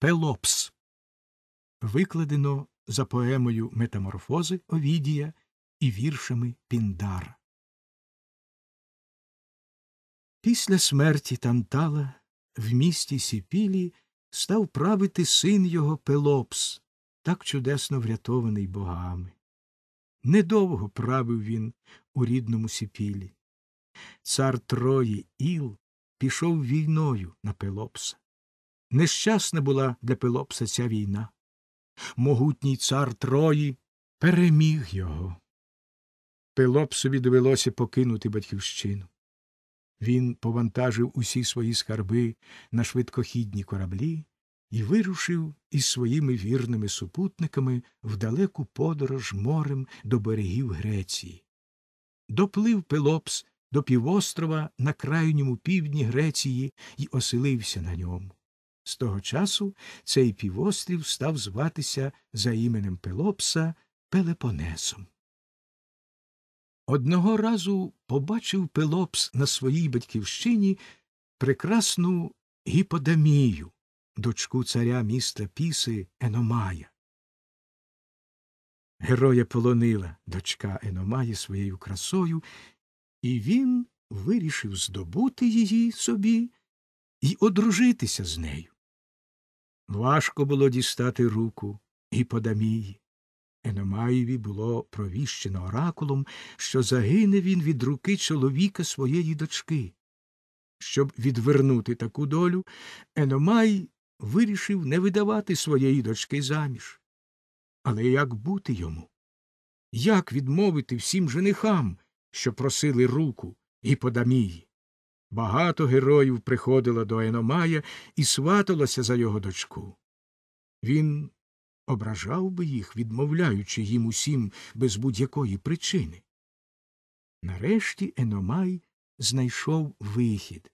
Пелопс. Викладено за поемою Метаморфози Овідія і віршами Піндара. Після смерті Тантала в місті Сіпілі став правити син його Пелопс, так чудесно врятований богами. Недовго правив він у рідному Сіпілі. Цар Трої Іл пішов війною на Пелопса. Нещасна була для Пелопса ця війна. Могутній цар Трої переміг його. Пелопсові довелося покинути батьківщину. Він повантажив усі свої скарби на швидкохідні кораблі і вирушив із своїми вірними супутниками в далеку подорож морем до берегів Греції. Доплив Пелопс до півострова на крайньому півдні Греції і оселився на ньому. З того часу цей півострів став зватися за іменем Пелопса Пелепонесом. Одного разу побачив Пелопс на своїй батьківщині прекрасну гіподамію, дочку царя міста Піси Еномая. Героя полонила дочка Еномаї своєю красою, і він вирішив здобути її собі і одружитися з нею. Важко було дістати руку і подамії. Еномаєві було провіщено оракулом, що загине він від руки чоловіка своєї дочки. Щоб відвернути таку долю, Еномай вирішив не видавати своєї дочки заміж. Але як бути йому? Як відмовити всім женихам, що просили руку і подамії? Багато героїв приходило до Еномая і сваталося за його дочку. Він ображав би їх, відмовляючи їм усім без будь-якої причини. Нарешті Еномай знайшов вихід.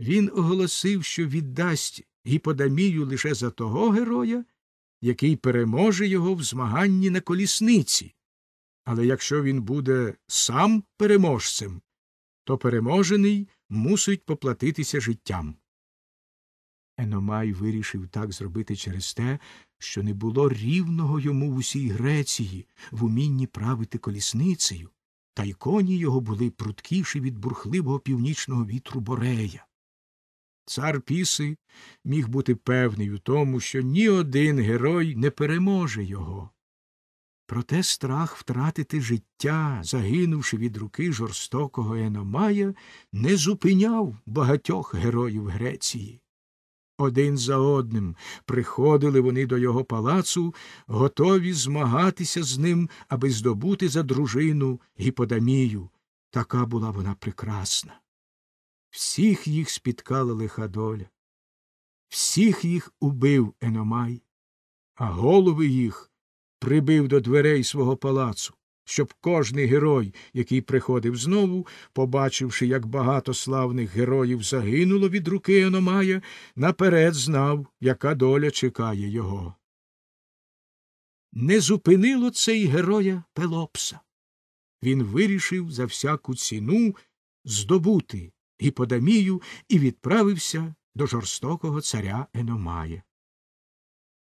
Він оголосив, що віддасть гіподамію лише за того героя, який переможе його в змаганні на колісниці. Але якщо він буде сам переможцем, то переможений мусить поплатитися життям. Еномай вирішив так зробити через те, що не було рівного йому в усій Греції, в умінні правити колісницею, та й коні його були пруткіші від бурхливого північного вітру Борея. Цар Піси міг бути певний у тому, що ні один герой не переможе його. Проте страх втратити життя, загинувши від руки жорстокого Еномая, не зупиняв багатьох героїв Греції. Один за одним приходили вони до його палацу, готові змагатися з ним, аби здобути за дружину гіподамію. Така була вона прекрасна. Всіх їх спіткала лиха доля, всіх їх убив Еномай, а голови їх прибив до дверей свого палацу, щоб кожний герой, який приходив знову, побачивши, як багато славних героїв загинуло від руки Ономая, наперед знав, яка доля чекає його. Не зупинило це й героя Пелопса. Він вирішив за всяку ціну здобути гіподамію і відправився до жорстокого царя Еномая.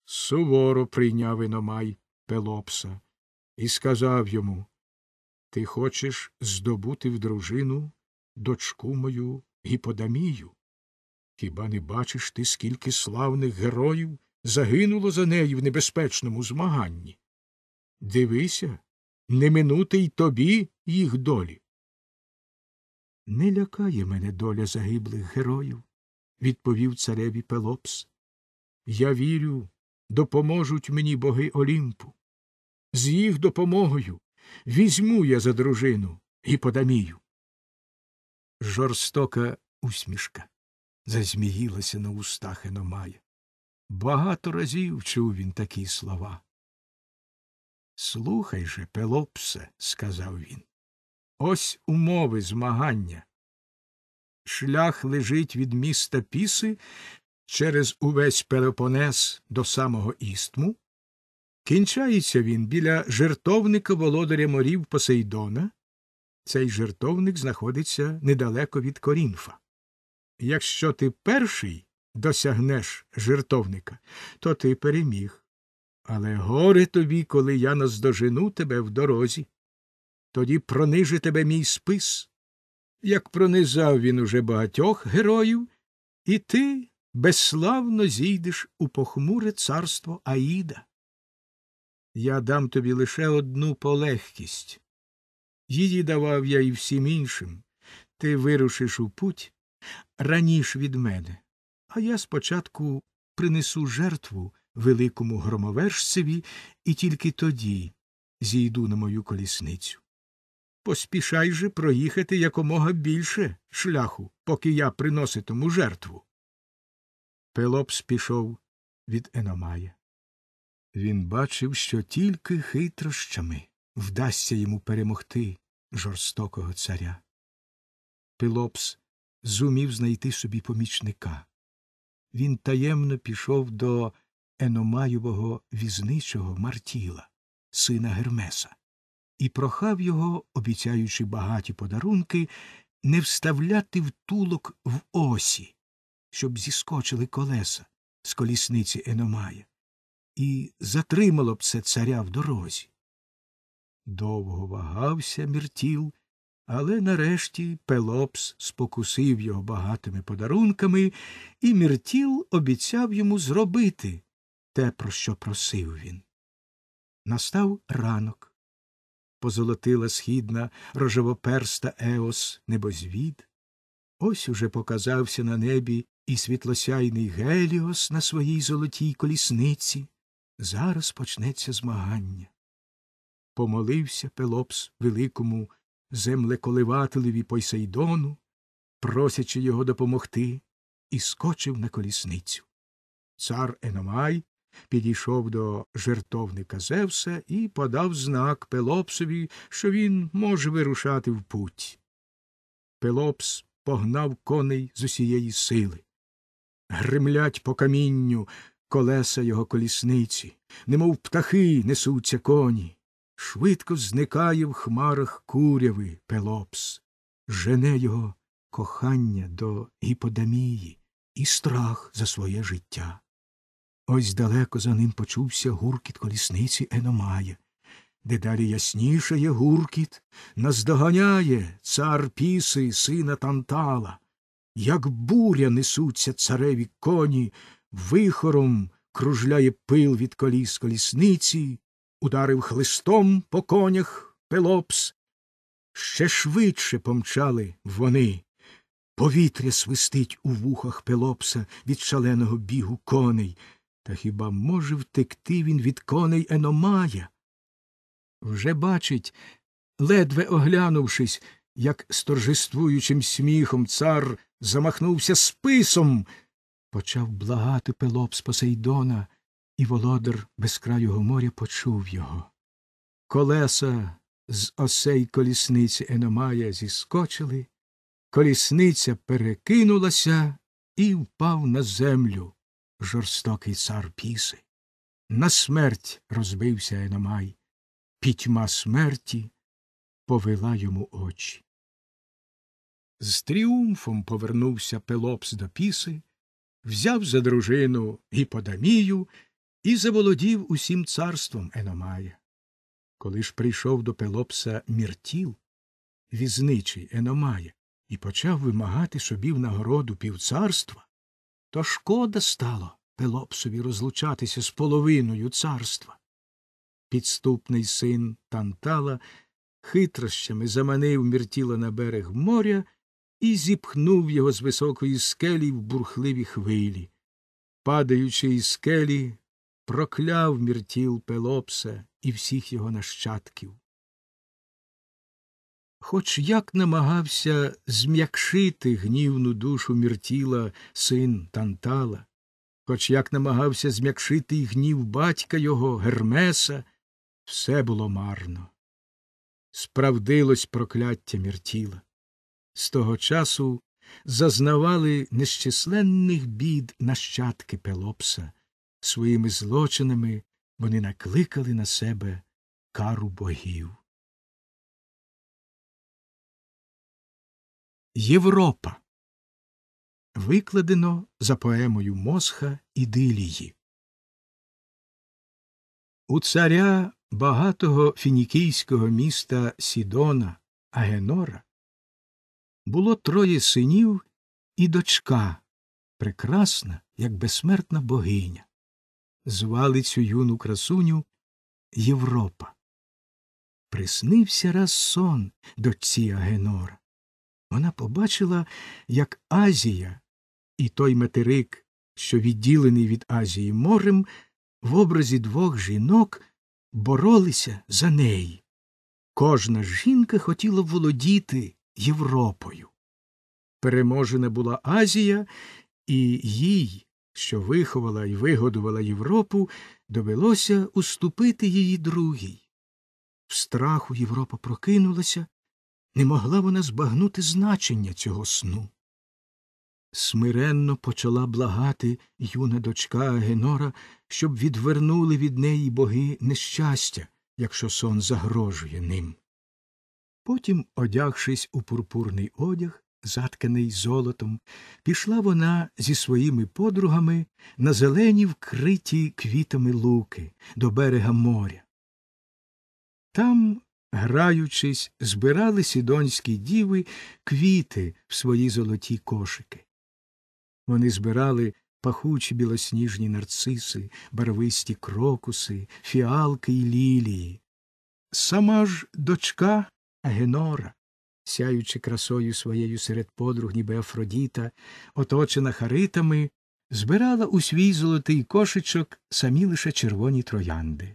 Суворо прийняв Еномай Пелопса і сказав йому Ти хочеш здобути в дружину дочку мою Гіподамію? Хіба не бачиш ти, скільки славних героїв загинуло за неї в небезпечному змаганні? Дивися, не минути й тобі їх долі. Не лякає мене доля загиблих героїв, відповів цареві Пелопс. Я вірю, допоможуть мені боги Олімпу з їх допомогою візьму я за дружину і подамію. Жорстока усмішка зазміїлася на устах Еномая. Багато разів чув він такі слова. Слухай же, Пелопсе, сказав він. Ось умови змагання. Шлях лежить від міста Піси через увесь Пелопонес до самого істму, Кінчається він біля жертовника володаря морів Посейдона. Цей жертовник знаходиться недалеко від Корінфа. Якщо ти перший досягнеш жертовника, то ти переміг. Але горе тобі, коли я наздожену тебе в дорозі. Тоді прониже тебе мій спис. Як пронизав він уже багатьох героїв, і ти безславно зійдеш у похмуре царство Аїда я дам тобі лише одну полегкість. Її давав я і всім іншим. Ти вирушиш у путь раніше від мене, а я спочатку принесу жертву великому громовержцеві і тільки тоді зійду на мою колісницю. Поспішай же проїхати якомога більше шляху, поки я приноситиму жертву. Пелопс пішов від Еномая. Він бачив, що тільки хитрощами вдасться йому перемогти жорстокого царя. Пилопс зумів знайти собі помічника. Він таємно пішов до Еномаєвого візничого Мартіла, сина Гермеса, і прохав його, обіцяючи багаті подарунки, не вставляти втулок в осі, щоб зіскочили колеса з колісниці Еномая і затримало б це царя в дорозі. Довго вагався міртіл, але нарешті Пелопс спокусив його багатими подарунками, і міртіл обіцяв йому зробити те, про що просив він. Настав ранок. Позолотила східна рожевоперста Еос небозвід. Ось уже показався на небі і світлосяйний Геліос на своїй золотій колісниці. Зараз почнеться змагання. Помолився Пелопс великому землеколивателеві Посейдону, просячи його допомогти, і скочив на колісницю. Цар Еномай підійшов до жертовника Зевса і подав знак Пелопсові, що він може вирушати в путь. Пелопс погнав коней з усієї сили. Гримлять по камінню колеса його колісниці, немов птахи несуться коні. Швидко зникає в хмарах куряви Пелопс, жене його кохання до гіподамії і страх за своє життя. Ось далеко за ним почувся гуркіт колісниці Еномая. Дедалі ясніше є гуркіт, наздоганяє цар піси, сина Тантала. Як буря несуться цареві коні вихором кружляє пил від коліс колісниці, ударив хлистом по конях Пелопс. Ще швидше помчали вони. Повітря свистить у вухах Пелопса від шаленого бігу коней. Та хіба може втекти він від коней Еномая? Вже бачить, ледве оглянувшись, як з торжествуючим сміхом цар замахнувся списом почав благати Пелопс Посейдона, і володар безкрайого моря почув його. Колеса з осей колісниці Еномая зіскочили, колісниця перекинулася і впав на землю жорстокий цар піси. На смерть розбився Еномай, пітьма смерті повела йому очі. З тріумфом повернувся Пелопс до піси, взяв за дружину Гіподамію і заволодів усім царством Еномая. Коли ж прийшов до Пелопса Міртіл, візничий Еномая, і почав вимагати собі в нагороду півцарства, то шкода стало Пелопсові розлучатися з половиною царства. Підступний син Тантала хитрощами заманив міртіла на берег моря і зіпхнув його з високої скелі в бурхливі хвилі. Падаючи із скелі, прокляв міртіл Пелопса і всіх його нащадків. Хоч як намагався зм'якшити гнівну душу міртіла син Тантала, хоч як намагався зм'якшити й гнів батька його Гермеса, все було марно. Справдилось прокляття міртіла з того часу зазнавали нещисленних бід нащадки Пелопса. Своїми злочинами вони накликали на себе кару богів. Європа викладено за поемою Мосха Ідилії. У царя багатого фінікійського міста Сідона Агенора було троє синів і дочка, прекрасна, як безсмертна богиня. Звали цю юну красуню Європа. Приснився раз сон дочці Агенора. Вона побачила, як Азія і той материк, що відділений від Азії морем, в образі двох жінок боролися за неї. Кожна жінка хотіла володіти. Європою. Переможена була Азія, і їй, що виховала і вигодувала Європу, довелося уступити її другій. В страху Європа прокинулася, не могла вона збагнути значення цього сну. Смиренно почала благати юна дочка Генора, щоб відвернули від неї боги нещастя, якщо сон загрожує ним. Потім, одягшись у пурпурний одяг, затканий золотом, пішла вона зі своїми подругами на зелені вкриті квітами луки до берега моря. Там, граючись, збирали сідонські діви квіти в свої золоті кошики. Вони збирали пахучі білосніжні нарциси, барвисті крокуси, фіалки й лілії. Сама ж дочка Агенора, сяючи красою своєю серед подруг, ніби Афродіта, оточена харитами, збирала у свій золотий кошечок самі лише червоні троянди.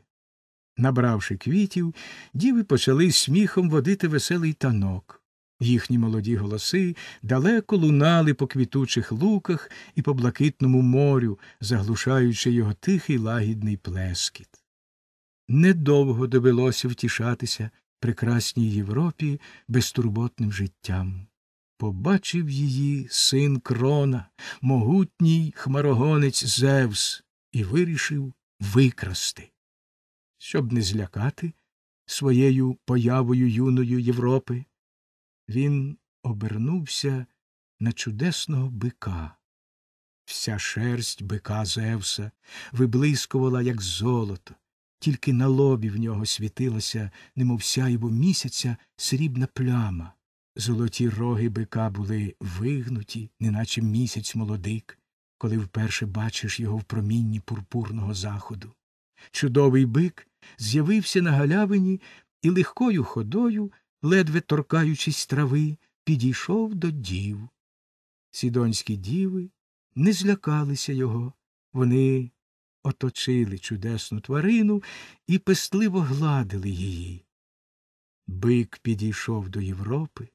Набравши квітів, діви почали сміхом водити веселий танок. Їхні молоді голоси далеко лунали по квітучих луках і по блакитному морю, заглушаючи його тихий лагідний плескіт. Недовго довелося втішатися прекрасній Європі безтурботним життям. Побачив її син крона, могутній хмарогонець Зевс, і вирішив викрасти. Щоб не злякати своєю появою юної Європи, він обернувся на чудесного бика. Вся шерсть бика Зевса виблискувала, як золото, тільки на лобі в нього світилася, немов сяйво місяця, срібна пляма. Золоті роги бика були вигнуті, неначе місяць молодик, коли вперше бачиш його в промінні пурпурного заходу. Чудовий бик з'явився на галявині і легкою ходою, ледве торкаючись трави, підійшов до дів. Сідонські діви не злякалися його, вони оточили чудесну тварину і пестливо гладили її. Бик підійшов до Європи,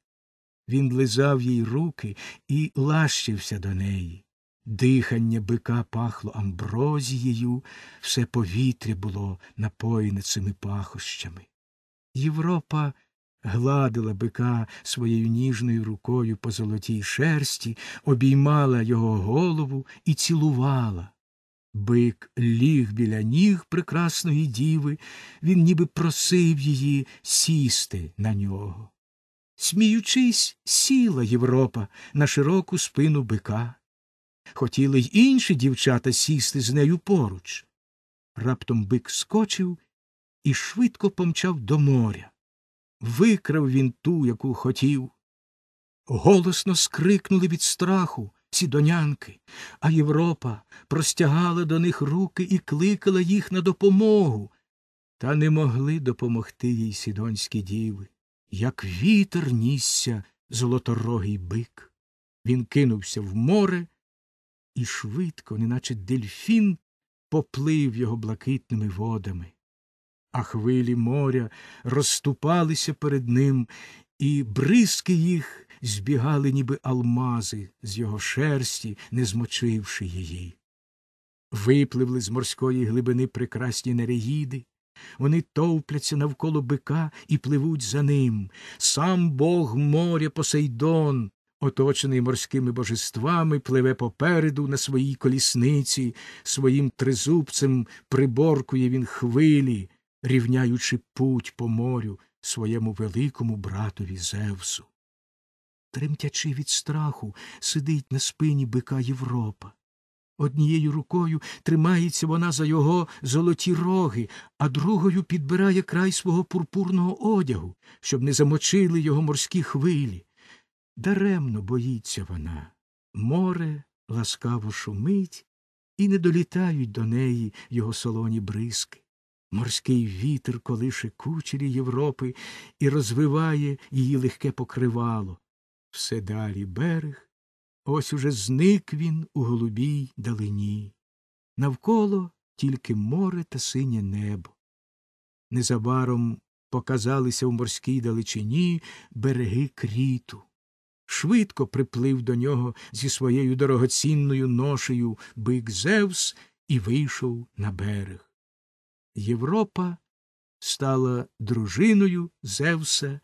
він лизав їй руки і лащився до неї. Дихання бика пахло амброзією, все повітря було напоєне цими пахощами. Європа гладила бика своєю ніжною рукою по золотій шерсті, обіймала його голову і цілувала. Бик ліг біля ніг прекрасної діви, він ніби просив її сісти на нього. Сміючись, сіла Європа на широку спину бика. Хотіли й інші дівчата сісти з нею поруч. Раптом бик скочив і швидко помчав до моря. Викрав він ту, яку хотів. Голосно скрикнули від страху ці донянки, а Європа простягала до них руки і кликала їх на допомогу, та не могли допомогти їй сідонські діви, як вітер нісся золоторогий бик. Він кинувся в море і швидко, неначе дельфін, поплив його блакитними водами. А хвилі моря розступалися перед ним, і бризки їх збігали, ніби алмази з його шерсті, не змочивши її. Випливли з морської глибини прекрасні нереїди, вони товпляться навколо бика і пливуть за ним. Сам бог моря Посейдон, оточений морськими божествами, пливе попереду на своїй колісниці, своїм тризубцем приборкує він хвилі, рівняючи путь по морю своєму великому братові Зевсу тремтячи від страху, сидить на спині бика Європа. Однією рукою тримається вона за його золоті роги, а другою підбирає край свого пурпурного одягу, щоб не замочили його морські хвилі. Даремно боїться вона. Море ласкаво шумить, і не долітають до неї його солоні бризки. Морський вітер колише кучері Європи і розвиває її легке покривало все далі берег, ось уже зник він у голубій далині. Навколо тільки море та синє небо. Незабаром показалися в морській далечині береги кріту. Швидко приплив до нього зі своєю дорогоцінною ношею бик Зевс і вийшов на берег. Європа стала дружиною Зевса,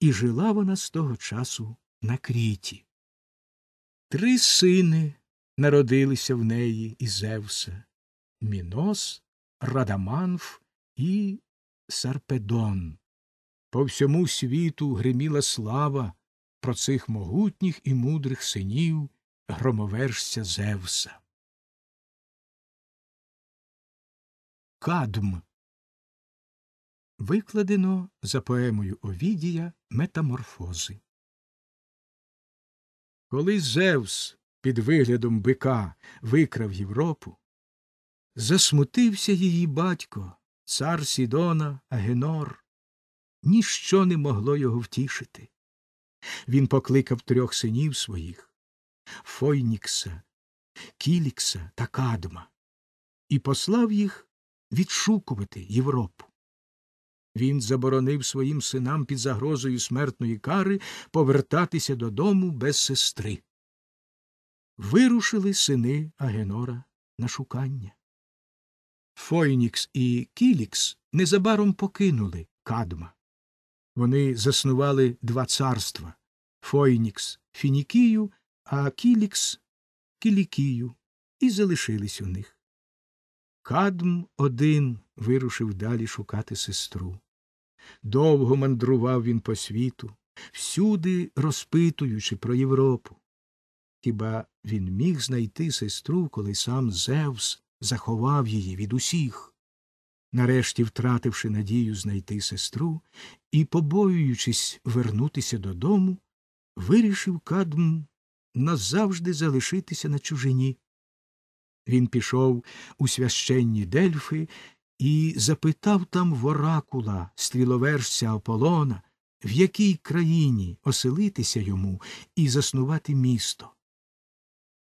і жила вона з того часу на кріті. Три сини народилися в неї і Зевса Мінос, Радаманф і Сарпедон. По всьому світу гриміла слава про цих могутніх і мудрих синів громовержця Зевса. Кадм Викладено за поемою Овідія Метаморфози. Коли Зевс під виглядом бика викрав Європу, засмутився її батько, цар Сідона Агенор. Ніщо не могло його втішити. Він покликав трьох синів своїх Фойнікса, Кілікса та Кадма, і послав їх відшукувати Європу. Він заборонив своїм синам під загрозою смертної кари повертатися додому без сестри. Вирушили сини Агенора на шукання. Фойнікс і Кілікс незабаром покинули кадма. Вони заснували два царства Фойнікс Фінікію, а Кілікс Кілікію, і залишились у них. Кадм один вирушив далі шукати сестру. Довго мандрував він по світу, всюди розпитуючи про Європу. Хіба він міг знайти сестру, коли сам Зевс заховав її від усіх? Нарешті, втративши надію знайти сестру і, побоюючись вернутися додому, вирішив Кадм назавжди залишитися на чужині. Він пішов у священні дельфи і запитав там в оракула, стріловершця Аполлона, в якій країні оселитися йому і заснувати місто.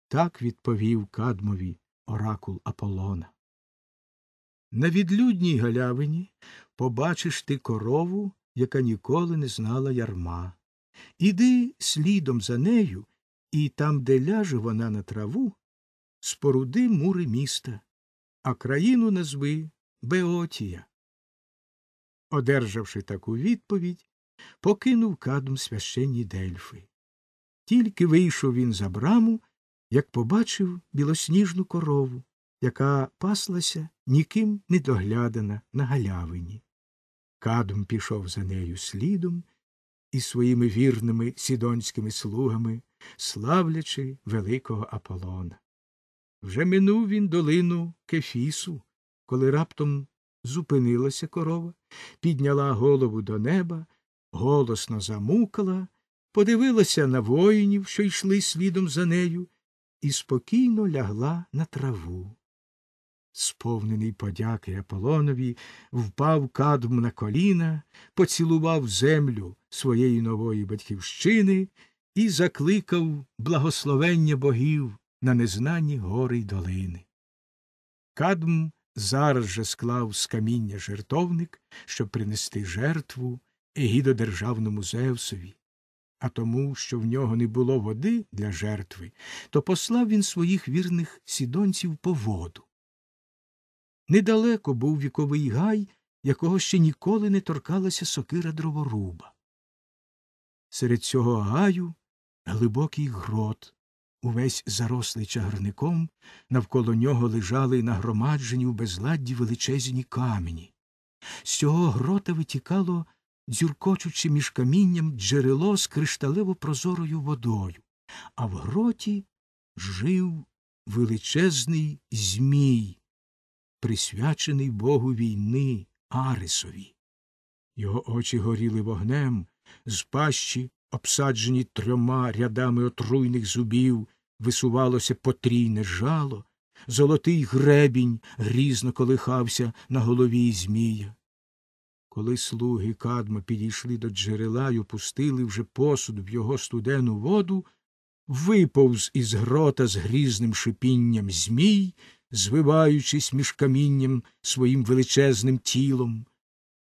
Так відповів Кадмові оракул Аполлона. На відлюдній галявині побачиш ти корову, яка ніколи не знала ярма. Іди слідом за нею, і там, де ляже вона на траву, споруди мури міста, а країну назви Беотія. Одержавши таку відповідь, покинув кадм священні дельфи. Тільки вийшов він за браму, як побачив білосніжну корову, яка паслася ніким не доглядана на галявині. Кадм пішов за нею слідом і своїми вірними сідонськими слугами, славлячи великого Аполлона. Вже минув він долину Кефісу, коли раптом зупинилася корова, підняла голову до неба, голосно замукала, подивилася на воїнів, що йшли слідом за нею, і спокійно лягла на траву. Сповнений подяки Аполонові, впав кадм на коліна, поцілував землю своєї нової батьківщини і закликав благословення богів на незнані гори й долини. Кадм зараз же склав з каміння жертовник, щоб принести жертву гідодержавному Зевсові. А тому, що в нього не було води для жертви, то послав він своїх вірних сідонців по воду. Недалеко був віковий гай, якого ще ніколи не торкалася сокира дроворуба. Серед цього гаю глибокий грот, увесь зарослий чагарником, навколо нього лежали нагромаджені у безладді величезні камені. З цього грота витікало, дзюркочучи між камінням джерело з кришталево прозорою водою, а в гроті жив величезний Змій, присвячений богу війни Арисові. Його очі горіли вогнем, з пащі, обсаджені трьома рядами отруйних зубів, висувалося потрійне жало, золотий гребінь грізно колихався на голові Змія. Коли слуги Кадма підійшли до джерела й опустили вже посуд в його студену воду, виповз із грота з грізним шипінням Змій, звиваючись між камінням своїм величезним тілом.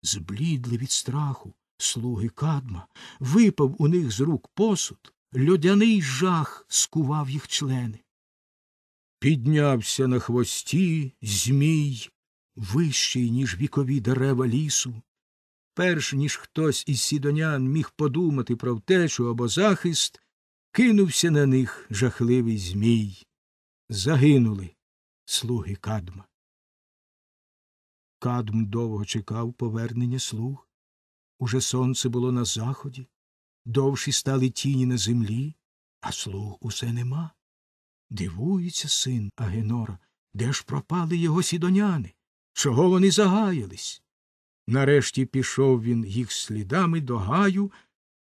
Зблідли від страху слуги Кадма, випав у них з рук посуд, Людяний жах скував їх члени. Піднявся на хвості змій, вищий, ніж вікові дерева лісу. Перш ніж хтось із сідонян міг подумати про втечу або захист, кинувся на них жахливий Змій. Загинули слуги кадма. Кадм довго чекав повернення слуг. Уже сонце було на заході довші стали тіні на землі, а слуг усе нема. Дивується син Агенора, де ж пропали його сідоняни? Чого вони загаялись? Нарешті пішов він їх слідами до гаю,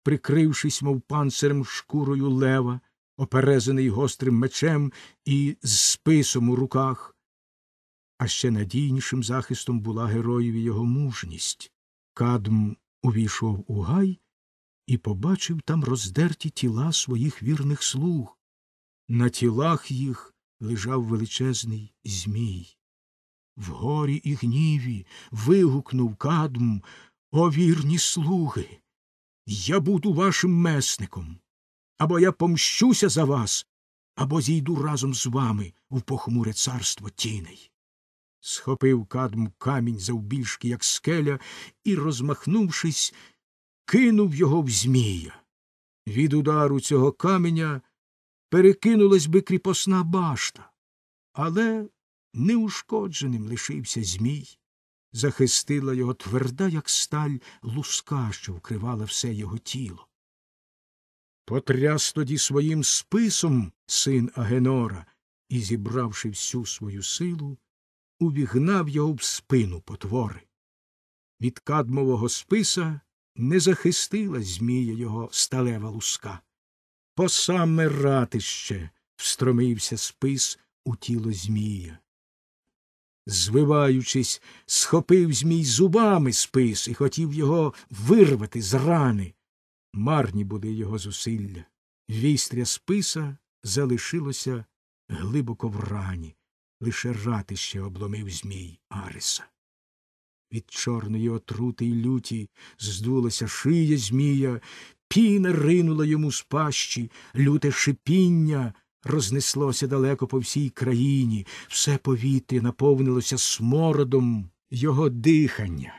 прикрившись, мов панцирем шкурою лева, оперезаний гострим мечем і з списом у руках. А ще надійнішим захистом була героєві його мужність. Кадм увійшов у гай і побачив там роздерті тіла своїх вірних слуг. На тілах їх лежав величезний Змій. В горі і гніві вигукнув кадм О вірні слуги. Я буду вашим месником. Або я помщуся за вас, або зійду разом з вами в похмуре царство тіней. Схопив кадм камінь завбільшки, як скеля, і, розмахнувшись, кинув його в Змія. Від удару цього каменя перекинулась би кріпосна башта, але неушкодженим лишився Змій. Захистила його тверда, як сталь, луска, що вкривала все його тіло. Потряс тоді своїм списом син Агенора і, зібравши всю свою силу, увігнав його в спину потвори. Від кадмового списа не захистила Змія його сталева луска. По саме ратище встромився спис у тіло Змія. Звиваючись, схопив Змій зубами спис і хотів його вирвати з рани. Марні були його зусилля. Вістря списа залишилося глибоко в рані. Лише ратище обломив Змій Ареса. Від чорної отрути й люті здулася шия Змія, піна ринула йому з пащі, люте шипіння рознеслося далеко по всій країні, все повітря наповнилося смородом його дихання.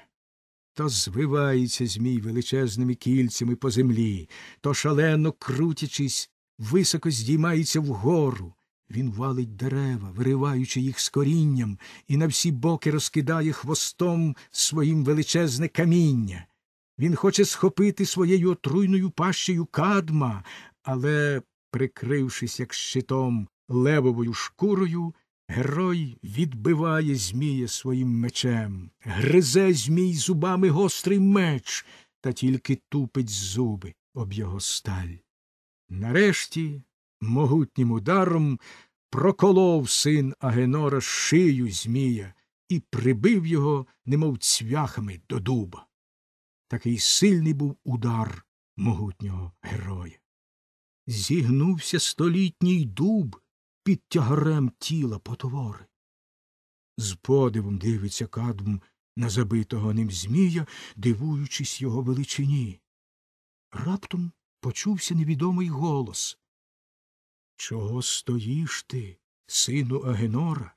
То звивається Змій величезними кільцями по землі, то шалено крутячись, високо здіймається вгору. Він валить дерева, вириваючи їх з корінням, і на всі боки розкидає хвостом своїм величезне каміння. Він хоче схопити своєю отруйною пащею кадма, але, прикрившись як щитом левовою шкурою, герой відбиває Змія своїм мечем, гризе Змій зубами гострий меч та тільки тупить зуби об його сталь. Нарешті могутнім ударом проколов син Агенора шию Змія і прибив його, немов цвяхами до дуба. Такий сильний був удар могутнього героя. Зігнувся столітній дуб під тягарем тіла потвори. З подивом дивиться кадм на забитого ним Змія, дивуючись його величині. Раптом почувся невідомий голос. Чого стоїш ти, сину Агенора,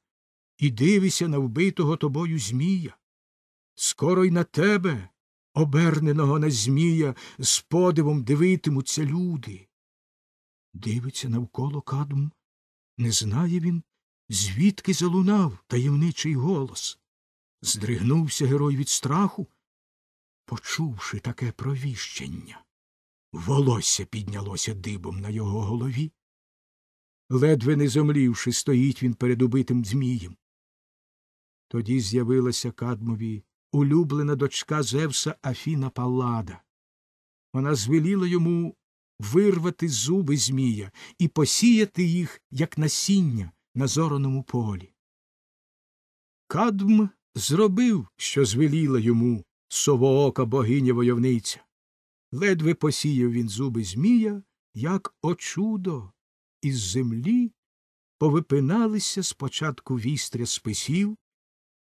і дивися на вбитого тобою Змія? Скоро й на тебе, оберненого на Змія, з подивом дивитимуться люди. Дивиться навколо кадм, не знає він, звідки залунав таємничий голос. Здригнувся герой від страху, почувши таке провіщення. Волосся піднялося дибом на його голові ледве не зомлівши, стоїть він перед убитим Змієм. Тоді з'явилася Кадмові улюблена дочка Зевса Афіна Паллада. Вона звеліла йому вирвати зуби Змія і посіяти їх, як насіння на зороному полі. Кадм зробив, що звеліла йому совоока богиня войовниця. Ледве посіяв він зуби Змія, як очудо із землі повипиналися спочатку вістря списів,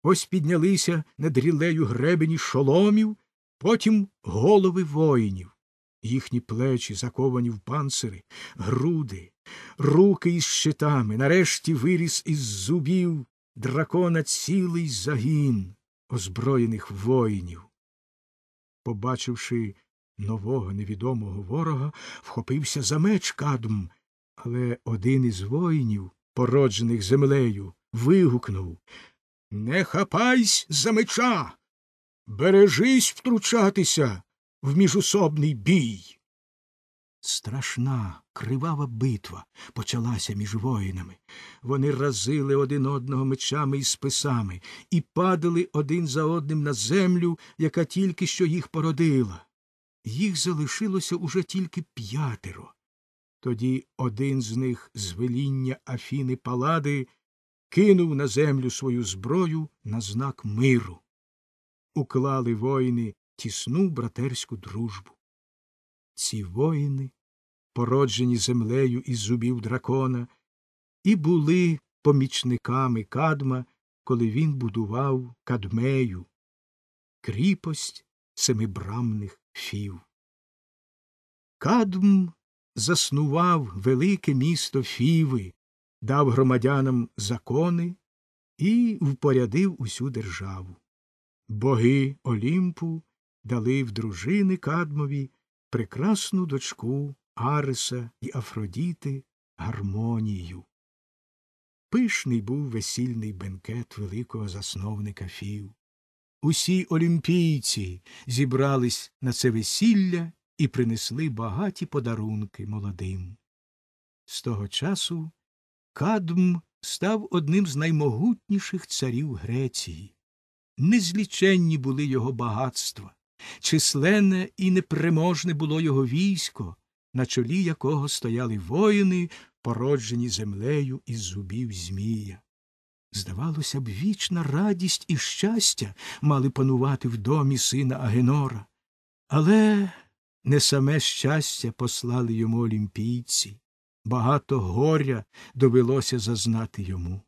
ось піднялися над рілею гребені шоломів, потім голови воїнів. Їхні плечі, заковані в панцири, груди, руки із щитами, нарешті виріс із зубів дракона цілий загін озброєних воїнів. Побачивши нового невідомого ворога, вхопився за меч кадм але один із воїнів, породжених землею, вигукнув Не хапайсь за меча. Бережись втручатися в міжусобний бій. Страшна, кривава битва почалася між воїнами. Вони разили один одного мечами і списами і падали один за одним на землю, яка тільки що їх породила. Їх залишилося уже тільки п'ятеро. Тоді один з них з веління Афіни Палади кинув на землю свою зброю на знак миру. Уклали воїни тісну братерську дружбу. Ці воїни, породжені землею із зубів дракона, і були помічниками кадма, коли він будував кадмею, кріпость семибрамних фів. Кадм заснував велике місто Фіви, дав громадянам закони і впорядив усю державу. Боги Олімпу дали в дружини Кадмові прекрасну дочку Ареса і Афродіти гармонію. Пишний був весільний бенкет великого засновника Фів. Усі олімпійці зібрались на це весілля і принесли багаті подарунки молодим. З того часу Кадм став одним з наймогутніших царів Греції. Незліченні були його багатства, численне і неприможне було його військо, на чолі якого стояли воїни, породжені землею із зубів Змія. Здавалося б, вічна радість і щастя мали панувати в домі сина Агенора. Але не саме щастя послали йому олімпійці, багато горя довелося зазнати йому.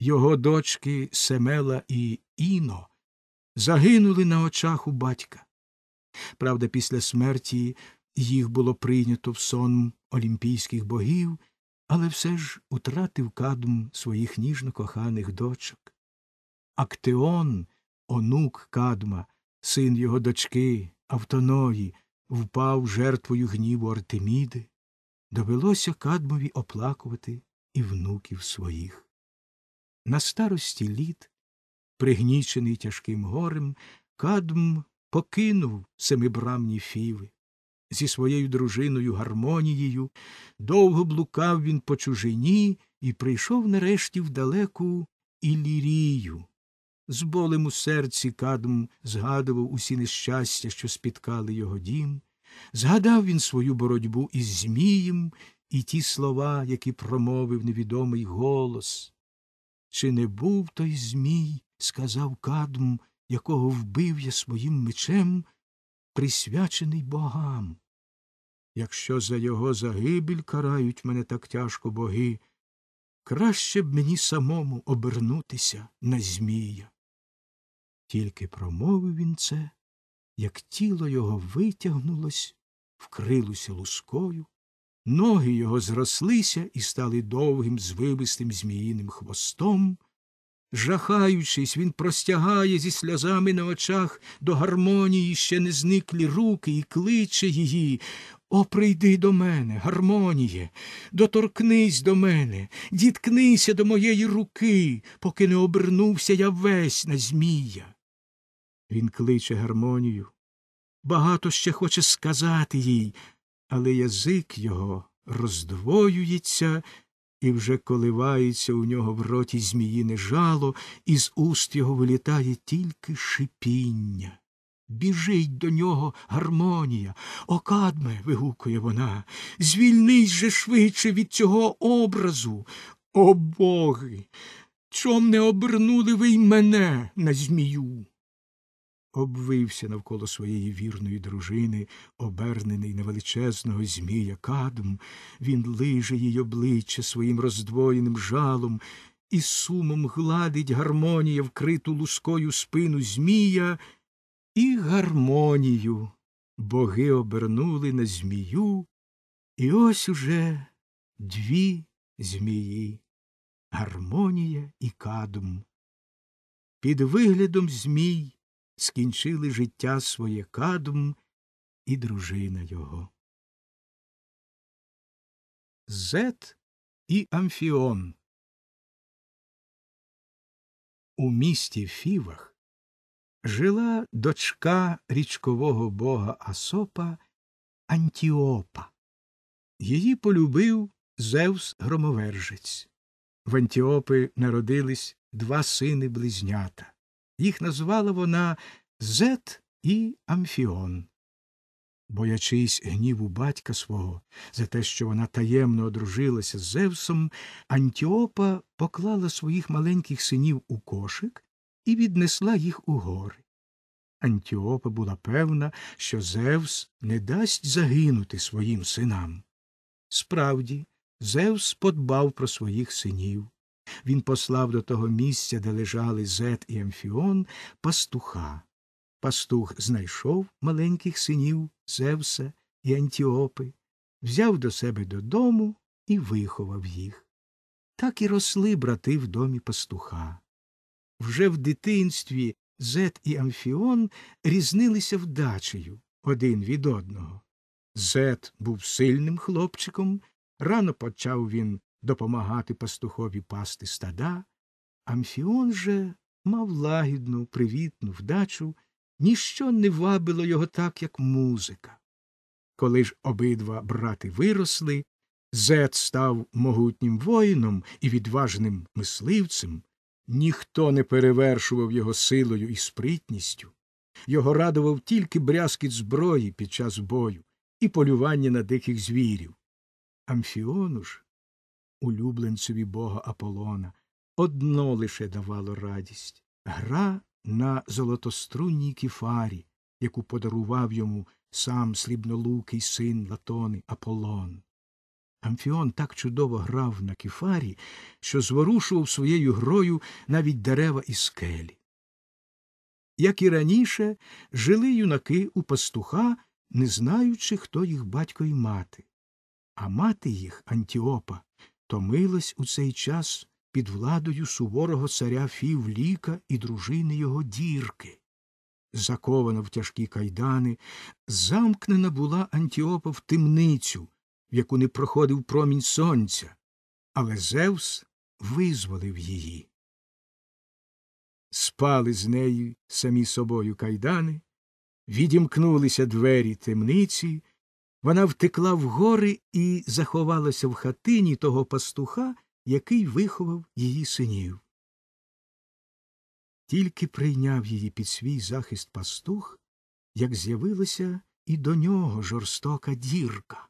Його дочки Семела і Іно загинули на очах у батька. Правда, після смерті їх було прийнято в сон олімпійських богів, але все ж утратив кадм своїх ніжно коханих дочок. Актеон, онук кадма, син його дочки. Автоної впав жертвою гніву Артеміди, довелося Кадмові оплакувати і внуків своїх. На старості літ, пригнічений тяжким горем, Кадм покинув семибрамні фіви. Зі своєю дружиною гармонією довго блукав він по чужині і прийшов нарешті в далеку Ілірію, з болем у серці кадм згадував усі нещастя, що спіткали його дім. Згадав він свою боротьбу із Змієм і ті слова, які промовив невідомий голос. Чи не був той Змій, сказав Кадм, якого вбив я своїм мечем, присвячений богам? Якщо за його загибель карають мене так тяжко боги, краще б мені самому обернутися на Змія. Тільки промовив він це, як тіло його витягнулось, вкрилося лускою, ноги його зрослися і стали довгим, звивистим зміїним хвостом. Жахаючись, він простягає зі сльозами на очах до гармонії ще не зниклі руки і кличе її. О, прийди до мене, гармоніє, доторкнись до мене, діткнися до моєї руки, поки не обернувся я весь на змія. Він кличе гармонію. Багато ще хоче сказати їй, але язик його роздвоюється і вже коливається у нього в роті зміїне жало, і з уст його вилітає тільки шипіння. Біжить до нього гармонія. окадме. вигукує вона, звільнись же швидше від цього образу. О боги! Чом не обернули ви й мене на змію? обвився навколо своєї вірної дружини, обернений на величезного Змія кадм, він лиже її обличчя своїм роздвоєним жалом і сумом гладить гармонія вкриту лускою спину Змія і гармонію. Боги обернули на змію, і ось уже дві змії гармонія і кадм. Під виглядом змій скінчили життя своє кадм і дружина його. Зет і Амфіон. У місті Фівах жила дочка річкового бога Асопа Антіопа. Її полюбив Зевс Громовержець. В Антіопи народились два сини близнята. Їх назвала вона Зет і Амфіон. Боячись гніву батька свого за те, що вона таємно одружилася з Зевсом, Антіопа поклала своїх маленьких синів у кошик і віднесла їх у гори. Антіопа була певна, що Зевс не дасть загинути своїм синам. Справді, Зевс подбав про своїх синів він послав до того місця, де лежали Зет і Амфіон, пастуха. Пастух знайшов маленьких синів Зевса і Антіопи, взяв до себе додому і виховав їх. Так і росли брати в домі пастуха. Вже в дитинстві Зет і Амфіон різнилися вдачею один від одного. Зет був сильним хлопчиком, рано почав він допомагати пастухові пасти стада, Амфіон же мав лагідну, привітну вдачу, ніщо не вабило його так, як музика. Коли ж обидва брати виросли, Зет став могутнім воїном і відважним мисливцем, ніхто не перевершував його силою і спритністю, його радував тільки брязкіт зброї під час бою і полювання на диких звірів. Амфіону ж улюбленцеві бога Аполлона. Одно лише давало радість гра на золотострунній кіфарі, яку подарував йому сам срібнолукий син Латони Аполлон. Амфіон так чудово грав на кіфарі, що зворушував своєю грою навіть дерева і скелі. Як і раніше, жили юнаки у пастуха, не знаючи, хто їх батько і мати, а мати їх, Антіопа, томилась у цей час під владою суворого царя Фівліка і дружини його дірки. Закована в тяжкі кайдани, замкнена була Антіопа в темницю, в яку не проходив промінь сонця, але Зевс визволив її. Спали з нею самі собою кайдани, відімкнулися двері темниці, вона втекла в гори і заховалася в хатині того пастуха, який виховав її синів. Тільки прийняв її під свій захист пастух, як з'явилася і до нього жорстока дірка.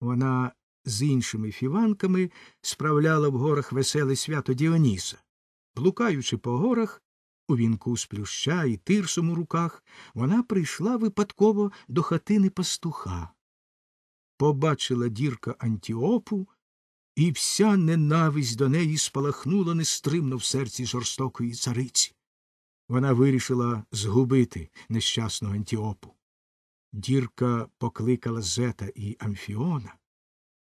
Вона з іншими фіванками справляла в горах веселе свято Діоніса. Блукаючи по горах, у вінку з плюща і тирсом у руках, вона прийшла випадково до хатини пастуха побачила дірка Антіопу, і вся ненависть до неї спалахнула нестримно в серці жорстокої цариці. Вона вирішила згубити нещасну Антіопу. Дірка покликала Зета і Амфіона,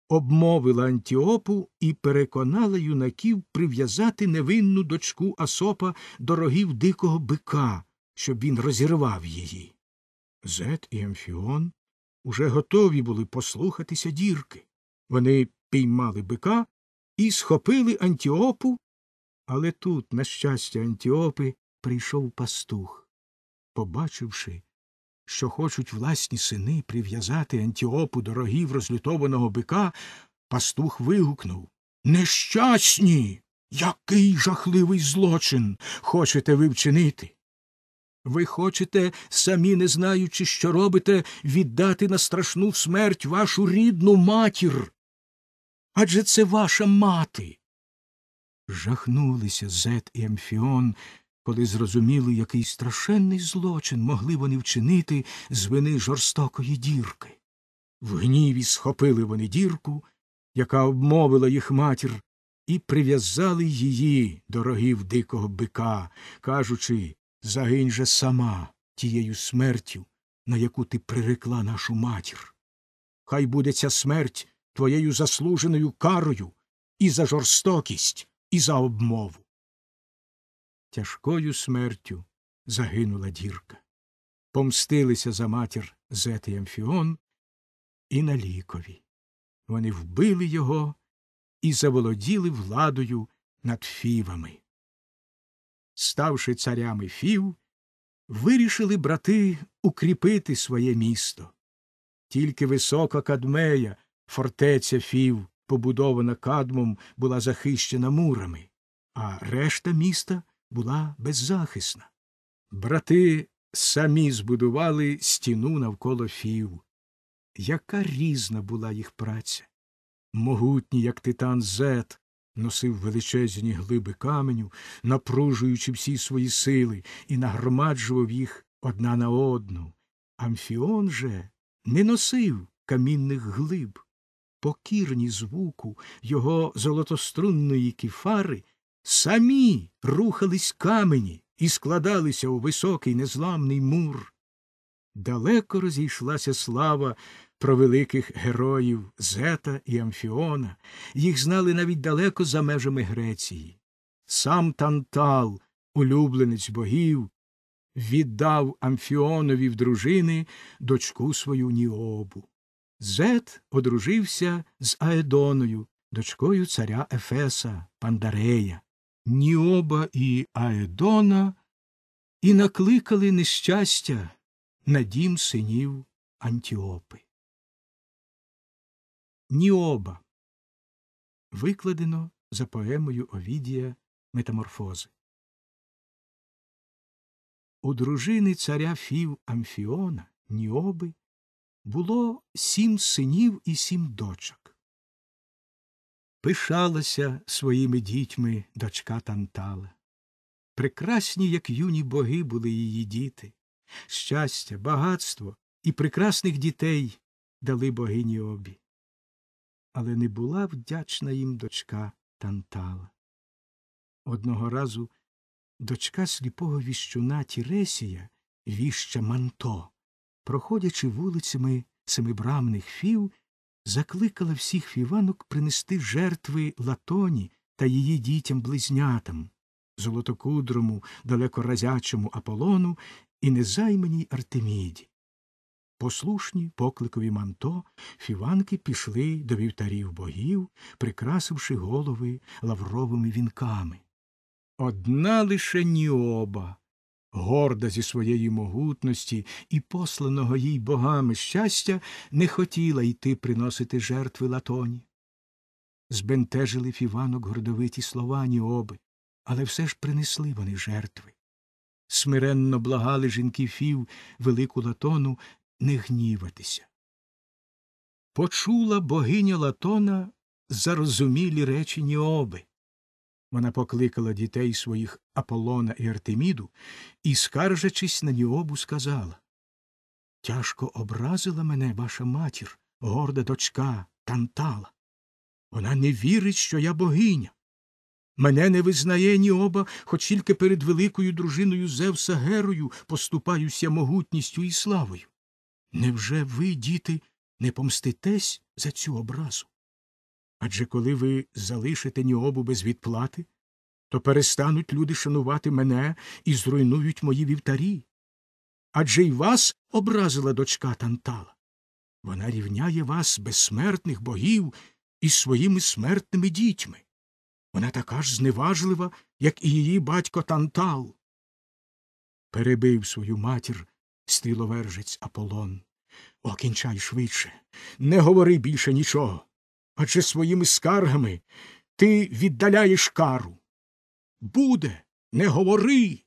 обмовила Антіопу і переконала юнаків прив'язати невинну дочку Асопа до рогів дикого бика, щоб він розірвав її. Зет і Амфіон уже готові були послухатися дірки. Вони піймали бика і схопили Антіопу, але тут, на щастя, Антіопи прийшов пастух. Побачивши, що хочуть власні сини прив'язати Антіопу до рогів розлютованого бика, пастух вигукнув Нещасні! Який жахливий злочин хочете ви вчинити? Ви хочете, самі не знаючи, що робите, віддати на страшну смерть вашу рідну матір. Адже це ваша мати. Жахнулися Зет і Емфіон, коли зрозуміли, який страшенний злочин могли вони вчинити з вини жорстокої дірки. В гніві схопили вони дірку, яка обмовила їх матір, і прив'язали її до рогів дикого бика, кажучи загинь же сама тією смертю, на яку ти прирекла нашу матір. Хай буде ця смерть твоєю заслуженою карою і за жорстокість, і за обмову. Тяжкою смертю загинула дірка. Помстилися за матір Зет і Амфіон і на лікові. Вони вбили його і заволоділи владою над фівами ставши царями фів, вирішили брати укріпити своє місто. Тільки висока кадмея, фортеця фів, побудована кадмом, була захищена мурами, а решта міста була беззахисна. Брати самі збудували стіну навколо фів. Яка різна була їх праця? Могутні, як титан Зет, носив величезні глиби каменю, напружуючи всі свої сили, і нагромаджував їх одна на одну. Амфіон же не носив камінних глиб. Покірні звуку його золотострунної кіфари самі рухались камені і складалися у високий незламний мур. Далеко розійшлася слава про великих героїв Зета і Амфіона, їх знали навіть далеко за межами Греції. Сам Тантал, улюбленець богів, віддав Амфіонові в дружини дочку свою Ніобу. Зет одружився з Аедоною, дочкою царя Ефеса, Пандарея. Ніоба і Аедона і накликали нещастя на дім синів Антіопи. Ніоба викладено за поемою Овідія Метаморфози. У дружини царя Фів Амфіона Ніоби було сім синів і сім дочок. Пишалася своїми дітьми дочка Тантала. Прекрасні, як юні боги, були її діти. Щастя, багатство і прекрасних дітей дали богині обі але не була вдячна їм дочка Тантала. Одного разу дочка сліпого віщуна Тіресія, віща Манто, проходячи вулицями семибрамних фів, закликала всіх фіванок принести жертви латоні та її дітям близнятам, золотокудрому, далекоразячому Аполлону і незайманій Артеміді. Послушні покликові манто, фіванки пішли до вівтарів богів, прикрасивши голови лавровими вінками. Одна лише Ніоба, горда зі своєї могутності і посланого їй богами щастя, не хотіла йти приносити жертви латоні. Збентежили фіванок гордовиті слова Ніоби, але все ж принесли вони жертви. Смиренно благали жінки фів велику латону не гніватися. Почула богиня Латона зарозумілі речі Ніоби. Вона покликала дітей своїх Аполлона і Артеміду і, скаржачись на Ніобу, сказала Тяжко образила мене ваша матір, горда дочка Тантала. Вона не вірить, що я богиня. Мене не визнає Ніоба, хоч тільки перед великою дружиною Зевса Герою поступаюся могутністю і славою. Невже ви, діти, не помститесь за цю образу? Адже коли ви залишите Ніобу без відплати, то перестануть люди шанувати мене і зруйнують мої вівтарі. Адже й вас образила дочка Тантала. Вона рівняє вас безсмертних богів із своїми смертними дітьми. Вона така ж зневажлива, як і її батько Тантал. Перебив свою матір Стиловержець Аполлон. Окінчай швидше, не говори більше нічого, адже своїми скаргами ти віддаляєш кару. Буде, не говори.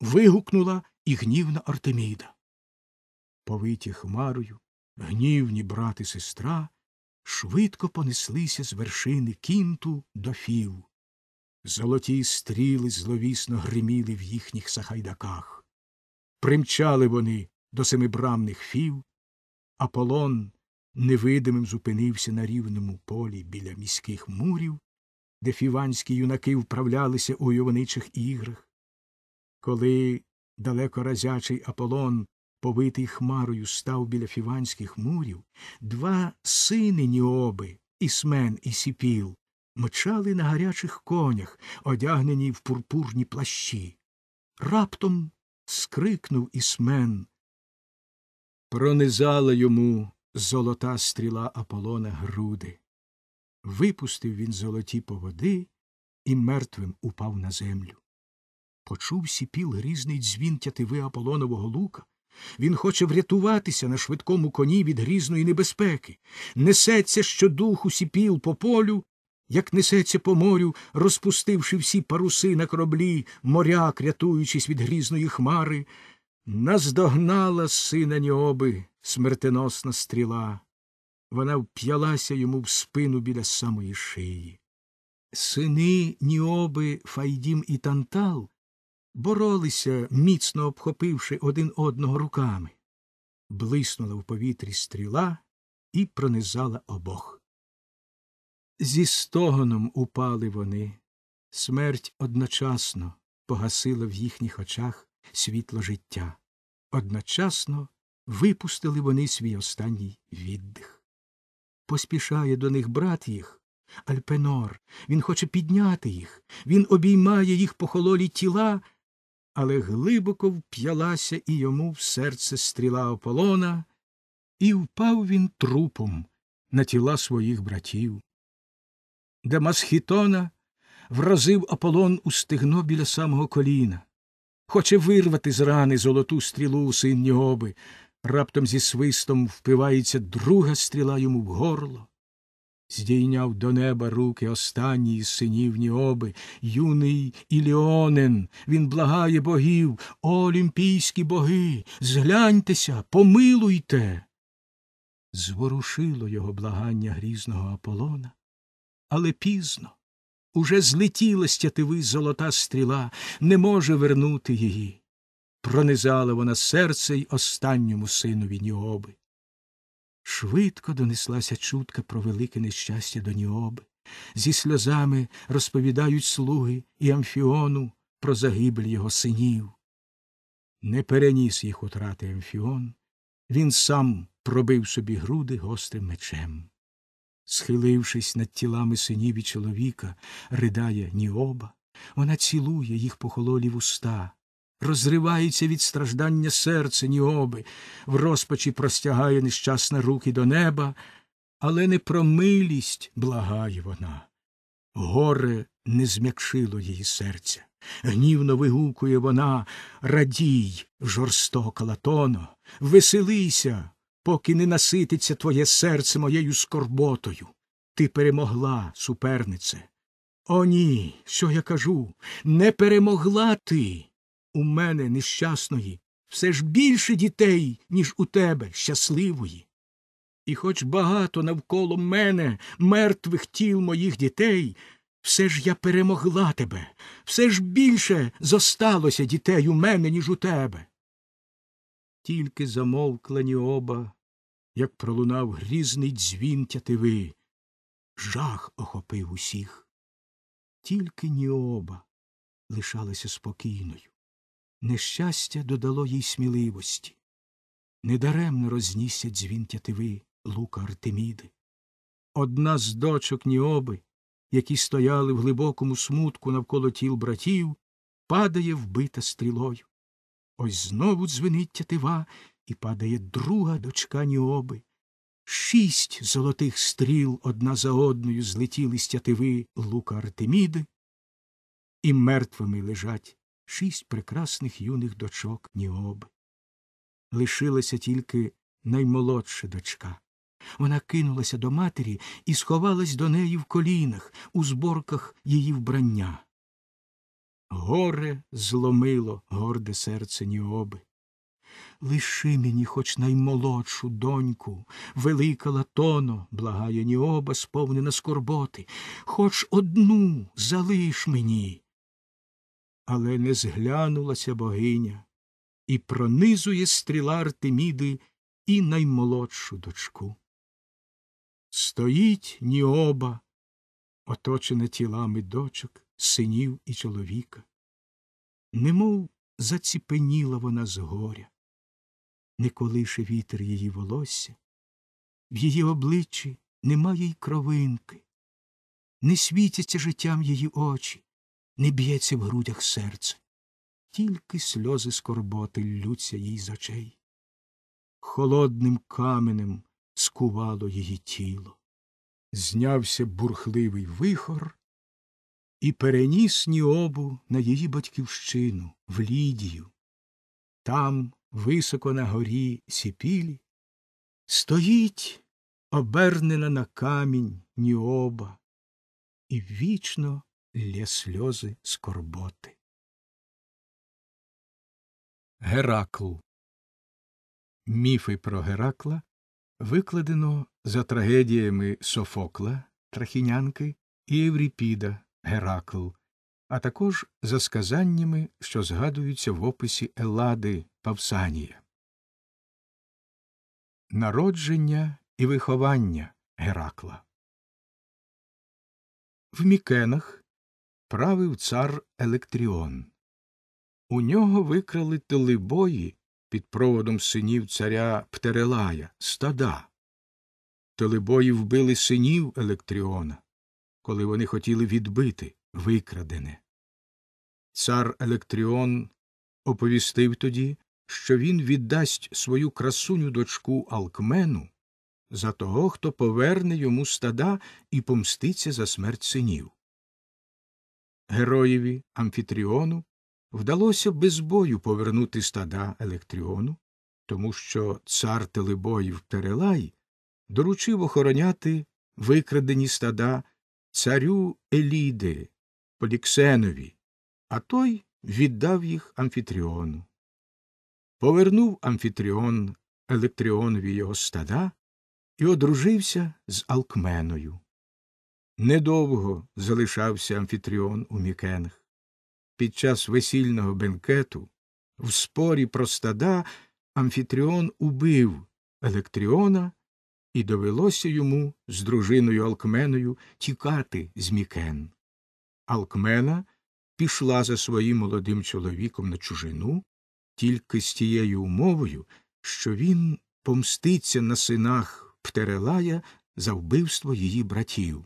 вигукнула і гнівна Артеміда. Повиті хмарою, гнівні брат і сестра швидко понеслися з вершини кінту до фів. Золоті стріли зловісно гриміли в їхніх сахайдаках примчали вони до семибрамних фів, Аполлон невидимим зупинився на рівному полі біля міських мурів, де фіванські юнаки вправлялися у йовничих іграх. Коли далеко разячий Аполлон, повитий хмарою, став біля фіванських мурів, два сини Ніоби, Ісмен і Сіпіл, мчали на гарячих конях, одягнені в пурпурні плащі. Раптом скрикнув Ісмен. Пронизала йому золота стріла Аполлона груди. Випустив він золоті поводи і мертвим упав на землю. Почув сіпіл грізний дзвін тятиви Аполонового лука. Він хоче врятуватися на швидкому коні від грізної небезпеки, несеться що щодуху сіпіл по полю, як несеться по морю, розпустивши всі паруси на кораблі, моряк, рятуючись від грізної хмари, наздогнала сина Ніоби смертеносна стріла. Вона вп'ялася йому в спину біля самої шиї. Сини Ніоби, Файдім і Тантал боролися, міцно обхопивши один одного руками. Блиснула в повітрі стріла і пронизала обох. Зі стогоном упали вони. Смерть одночасно погасила в їхніх очах світло життя. Одночасно випустили вони свій останній віддих. Поспішає до них брат їх, Альпенор, він хоче підняти їх, він обіймає їх похололі тіла, але глибоко вп'ялася і йому в серце стріла Аполлона, і впав він трупом на тіла своїх братів де масхітона вразив Аполлон у стегно біля самого коліна. Хоче вирвати з рани золоту стрілу синні Ніоби. Раптом зі свистом впивається друга стріла йому в горло. Здійняв до неба руки останній із синів Ніоби, юний Іліонен. Він благає богів, олімпійські боги, згляньтеся, помилуйте. Зворушило його благання грізного Аполлона, але пізно уже злетіла з тятиви золота стріла, не може вернути її. Пронизала вона серце й останньому синові Ніоби. Швидко донеслася чутка про велике нещастя до Ніоби. Зі сльозами розповідають слуги і Амфіону про загибель його синів. Не переніс їх утрати Амфіон, він сам пробив собі груди гострим мечем. Схилившись над тілами синів і чоловіка, ридає Ніоба, вона цілує їх похололі вуста, розривається від страждання серце Ніоби, в розпачі простягає нещасна руки до неба, але не про милість благає вона. Горе не зм'якшило її серця. Гнівно вигукує вона Радій, жорстока латоно, веселися, поки не насититься твоє серце моєю скорботою. Ти перемогла, супернице. О, ні, що я кажу? Не перемогла ти. У мене нещасної все ж більше дітей, ніж у тебе, щасливої. І хоч багато навколо мене мертвих тіл моїх дітей, все ж я перемогла тебе, все ж більше зосталося дітей у мене, ніж у тебе тільки замовкла ніоба, як пролунав грізний дзвін тятиви. Жах охопив усіх. Тільки ніоба лишалася спокійною. Нещастя додало їй сміливості. Недаремно рознісся дзвін тятиви лука Артеміди. Одна з дочок Ніоби, які стояли в глибокому смутку навколо тіл братів, падає вбита стрілою. Ось знову дзвенить тятива і падає друга дочка Ніоби. Шість золотих стріл одна за одною злетіли з тятиви лука Артеміди, і мертвими лежать шість прекрасних юних дочок Ніоби. Лишилася тільки наймолодша дочка. Вона кинулася до матері і сховалась до неї в колінах, у зборках її вбрання. Горе зломило горде серце Ніоби. Лиши мені хоч наймолодшу доньку, велика латоно, благає Ніоба, сповнена скорботи, хоч одну залиш мені. Але не зглянулася богиня і пронизує стріла Артеміди і наймолодшу дочку. Стоїть Ніоба, оточена тілами дочок синів і чоловіка, немов заціпеніла вона з горя, не колише вітер її волосся, в її обличчі немає й кровинки, не світяться життям її очі, не б'ється в грудях серце, тільки сльози скорботи лються їй з очей. Холодним каменем скувало її тіло. Знявся бурхливий вихор, і переніс Ніобу на її батьківщину, в Лідію. Там, високо на горі Сіпілі, стоїть обернена на камінь Ніоба, і вічно лє сльози скорботи. Геракл. Міфи про Геракла викладено за трагедіями Софокла Трахінянки і Евріпіда Геракл, а також за сказаннями, що згадуються в описі Елади Павсанія. Народження і виховання Геракла. В Мікенах правив цар Електріон. У нього викрали телебої під проводом синів царя Птерелая, стада. Телебої вбили синів Електріона коли вони хотіли відбити викрадене. Цар Електріон оповістив тоді, що він віддасть свою красуню дочку Алкмену за того, хто поверне йому стада і помститься за смерть синів. Героєві Амфітріону вдалося без бою повернути стада Електріону, тому що цар Телебоїв Терелай доручив охороняти викрадені стада царю Еліди, Поліксенові, а той віддав їх амфітріону. Повернув амфітріон Електріонові його стада і одружився з Алкменою. Недовго залишався амфітріон у Мікенах. Під час весільного бенкету в спорі про стада амфітріон убив Електріона і довелося йому з дружиною Алкменою тікати з мікен. Алкмена пішла за своїм молодим чоловіком на чужину тільки з тією умовою, що він помститься на синах Птерелая за вбивство її братів.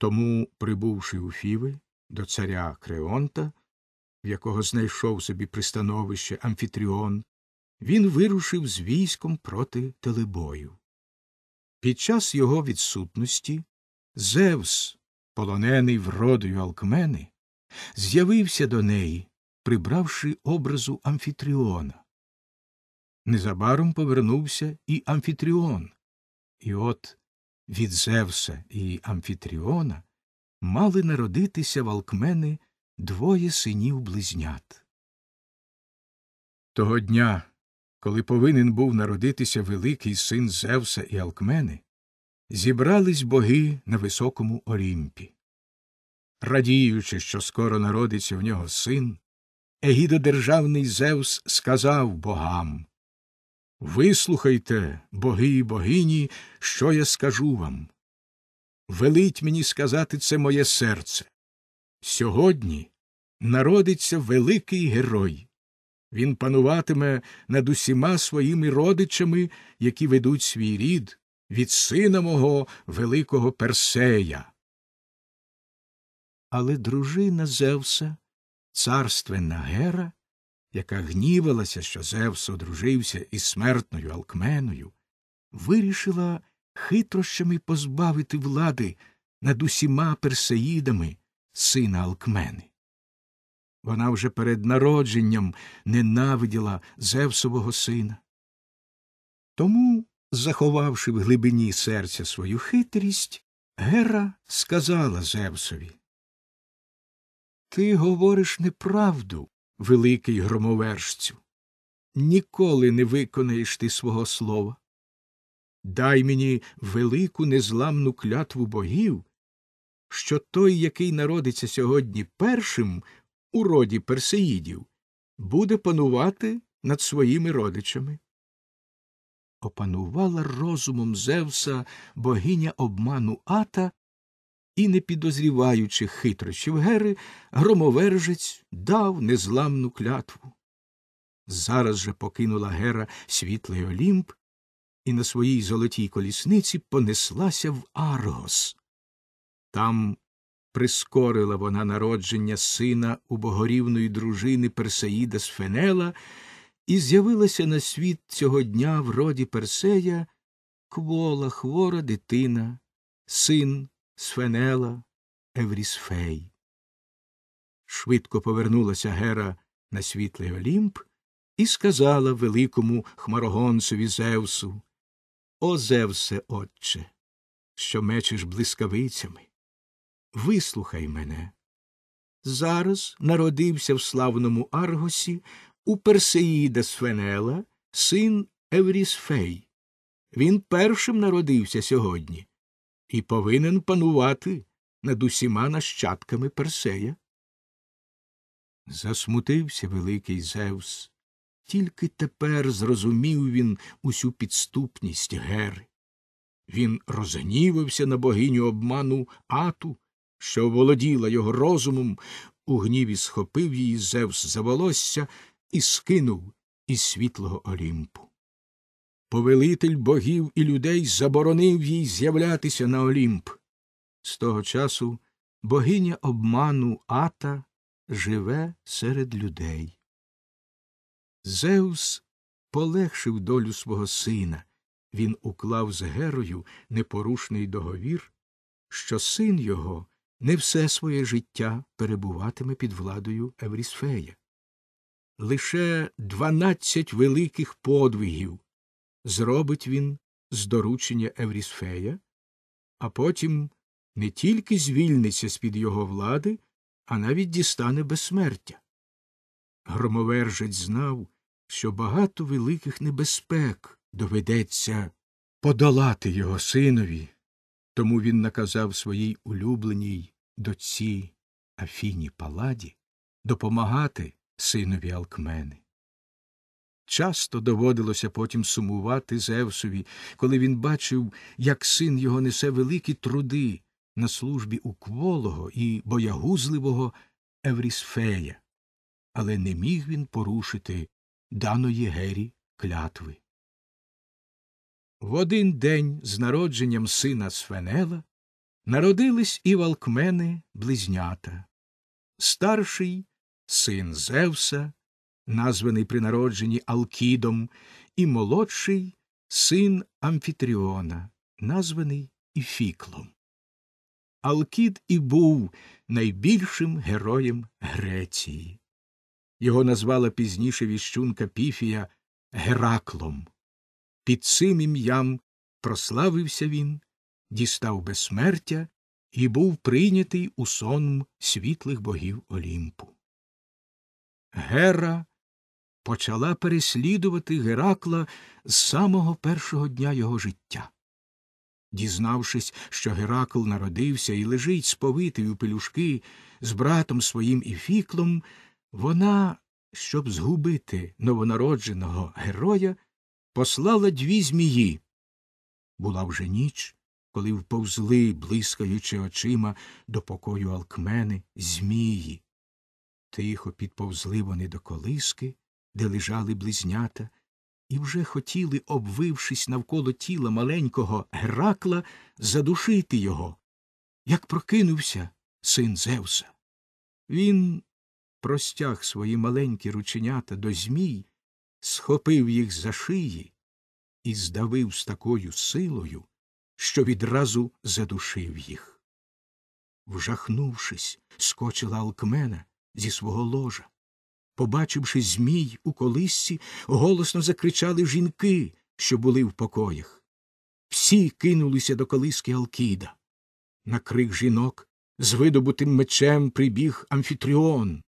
Тому, прибувши у Фіви до царя Креонта, в якого знайшов собі пристановище Амфітріон, він вирушив з військом проти Телебою. Під час його відсутності Зевс, полонений вродою Алкмени, з'явився до неї, прибравши образу Амфітріона. Незабаром повернувся і Амфітріон. І от від Зевса і Амфітріона мали народитися в Алкмени двоє синів близнят. Того дня коли повинен був народитися великий син Зевса і Алкмени, зібрались боги на високому Орімпі. Радіючи, що скоро народиться в нього син, егідодержавний Зевс сказав богам Вислухайте, боги і богині, що я скажу вам. Велить мені сказати це моє серце. Сьогодні народиться великий герой. Він пануватиме над усіма своїми родичами, які ведуть свій рід від сина мого великого Персея. Але дружина Зевса, царственна Гера, яка гнівалася, що Зевс одружився із смертною Алкменою, вирішила хитрощами позбавити влади над усіма персеїдами сина Алкмени. Вона вже перед народженням ненавиділа Зевсового сина. Тому, заховавши в глибині серця свою хитрість, Гера сказала Зевсові Ти говориш неправду, великий громовершцю. Ніколи не виконаєш ти свого слова. Дай мені велику незламну клятву богів, що той, який народиться сьогодні першим, у роді персеїдів, буде панувати над своїми родичами. Опанувала розумом Зевса богиня обману ата і, не підозріваючи хитрощів Гери, громовержець дав незламну клятву. Зараз же покинула Гера світлий Олімп і на своїй золотій колісниці понеслася в Аргос. Там прискорила вона народження сина убогорівної дружини Персеїда з Фенела, і з'явилася на світ цього дня в роді Персея квола хвора дитина, син Сфенела Еврісфей. Швидко повернулася Гера на світлий Олімп і сказала великому хмарогонцеві Зевсу О Зевсе, отче, що мечеш блискавицями. Вислухай мене. Зараз народився в славному Аргосі у Персеїда Сфенела, син Еврісфей. Він першим народився сьогодні і повинен панувати над усіма нащадками Персея. Засмутився великий Зевс. Тільки тепер зрозумів він усю підступність Гери. Він розгнівався на богиню обману ату що володіла його розумом, у гніві схопив її Зевс за волосся і скинув із світлого Олімпу. Повелитель богів і людей заборонив їй з'являтися на Олімп. З того часу богиня обману Ата живе серед людей. Зевс полегшив долю свого сина. Він уклав з Герою непорушний договір, що син його не все своє життя перебуватиме під владою Еврісфея. Лише дванадцять великих подвигів зробить він з доручення Еврісфея, а потім не тільки звільниться з під його влади, а навіть дістане безсмертя. Громовержець знав, що багато великих небезпек доведеться подолати його синові. Тому він наказав своїй улюбленій дочці Афіні Паладі допомагати синові Алкмени. Часто доводилося потім сумувати Зевсові, коли він бачив, як син його несе великі труди на службі укволого і боягузливого Еврісфея, але не міг він порушити даної гері клятви. В один день з народженням сина Свенела народились і валкмени близнята. Старший син Зевса, названий при народженні Алкідом, і молодший син Амфітріона, названий Іфіклом. Алкід і був найбільшим героєм Греції. Його назвала пізніше віщунка Піфія Гераклом. Під цим ім'ям прославився він, дістав безсмертя і був прийнятий у сон світлих богів Олімпу. Гера почала переслідувати Геракла з самого першого дня його життя. Дізнавшись, що Геракл народився і лежить сповитий у пелюшки з братом своїм Іфіклом, вона, щоб згубити новонародженого героя, послала дві змії. Була вже ніч, коли вповзли, блискаючи очима, до покою алкмени змії. Тихо підповзли вони до колиски, де лежали близнята, і вже хотіли, обвившись навколо тіла маленького Геракла, задушити його. Як прокинувся син Зевса. Він простяг свої маленькі рученята до змій схопив їх за шиї і здавив з такою силою, що відразу задушив їх. Вжахнувшись, скочила алкмена зі свого ложа. Побачивши змій у колисці, голосно закричали жінки, що були в покоях. Всі кинулися до колиски Алкіда. На крик жінок з видобутим мечем прибіг амфітріон.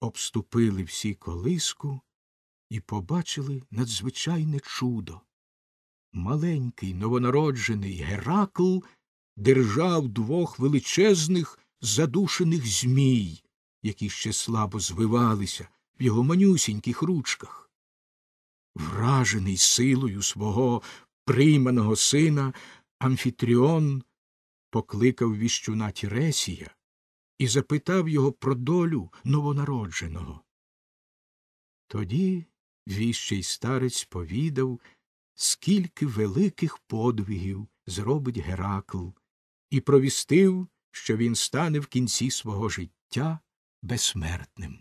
Обступили всі колиску і побачили надзвичайне чудо. Маленький новонароджений Геракл держав двох величезних задушених змій, які ще слабо звивалися в його манюсіньких ручках. Вражений силою свого прийманого сина, Амфітріон покликав віщуна Тіресія і запитав його про долю новонародженого. Тоді віщий старець повідав, скільки великих подвигів зробить Геракл, і провістив, що він стане в кінці свого життя безсмертним.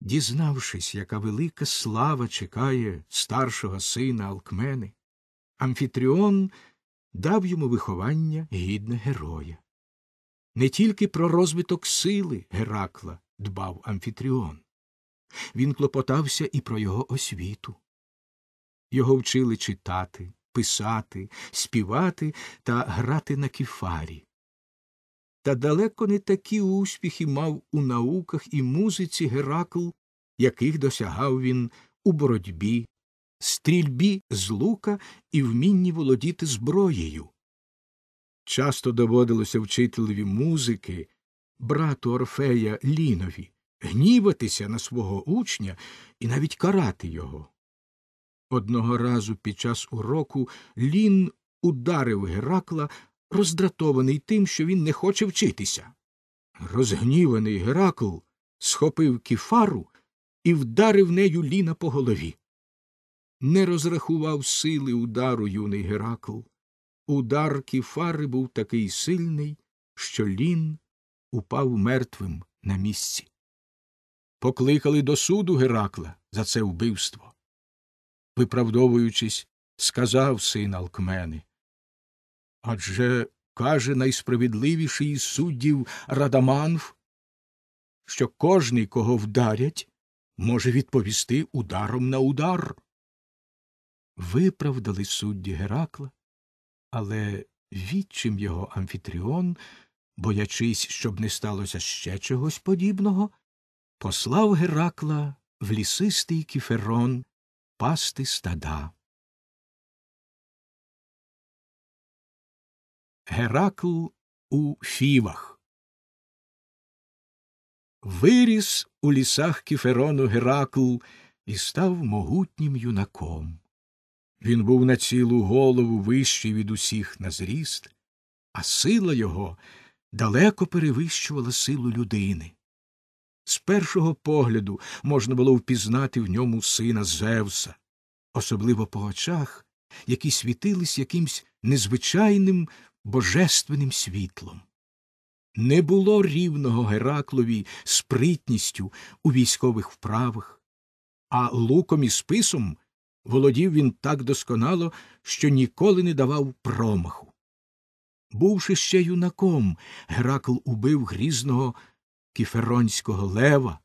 Дізнавшись, яка велика слава чекає старшого сина Алкмени, Амфітріон дав йому виховання гідне героя. Не тільки про розвиток сили Геракла дбав Амфітріон, він клопотався і про його освіту. Його вчили читати, писати, співати та грати на кіфарі. Та далеко не такі успіхи мав у науках і музиці Геракл, яких досягав він у боротьбі, стрільбі з лука і вмінні володіти зброєю. Часто доводилося вчителеві музики, брату Орфея Лінові, гніватися на свого учня і навіть карати його. Одного разу під час уроку Лін ударив Геракла, роздратований тим, що він не хоче вчитися. Розгніваний Геракл схопив кіфару і вдарив нею Ліна по голові. Не розрахував сили удару юний Геракл. Удар кіфари був такий сильний, що Лін упав мертвим на місці покликали до суду Геракла за це вбивство. Виправдовуючись, сказав син Алкмени. Адже, каже, найсправедливіший із суддів Радаманф, що кожний, кого вдарять, може відповісти ударом на удар. Виправдали судді Геракла, але відчим його амфітріон, боячись, щоб не сталося ще чогось подібного, послав Геракла в лісистий кіферон пасти стада. Геракл у фівах. Виріс у лісах кіферону Геракл і став могутнім юнаком. Він був на цілу голову вищий від усіх на зріст, а сила його далеко перевищувала силу людини. З першого погляду можна було впізнати в ньому сина Зевса, особливо по очах, які світились якимсь незвичайним божественним світлом. Не було рівного Гераклові спритністю у військових вправах, а луком і списом володів він так досконало, що ніколи не давав промаху. Бувши ще юнаком, Геракл убив грізного кіферонського лева,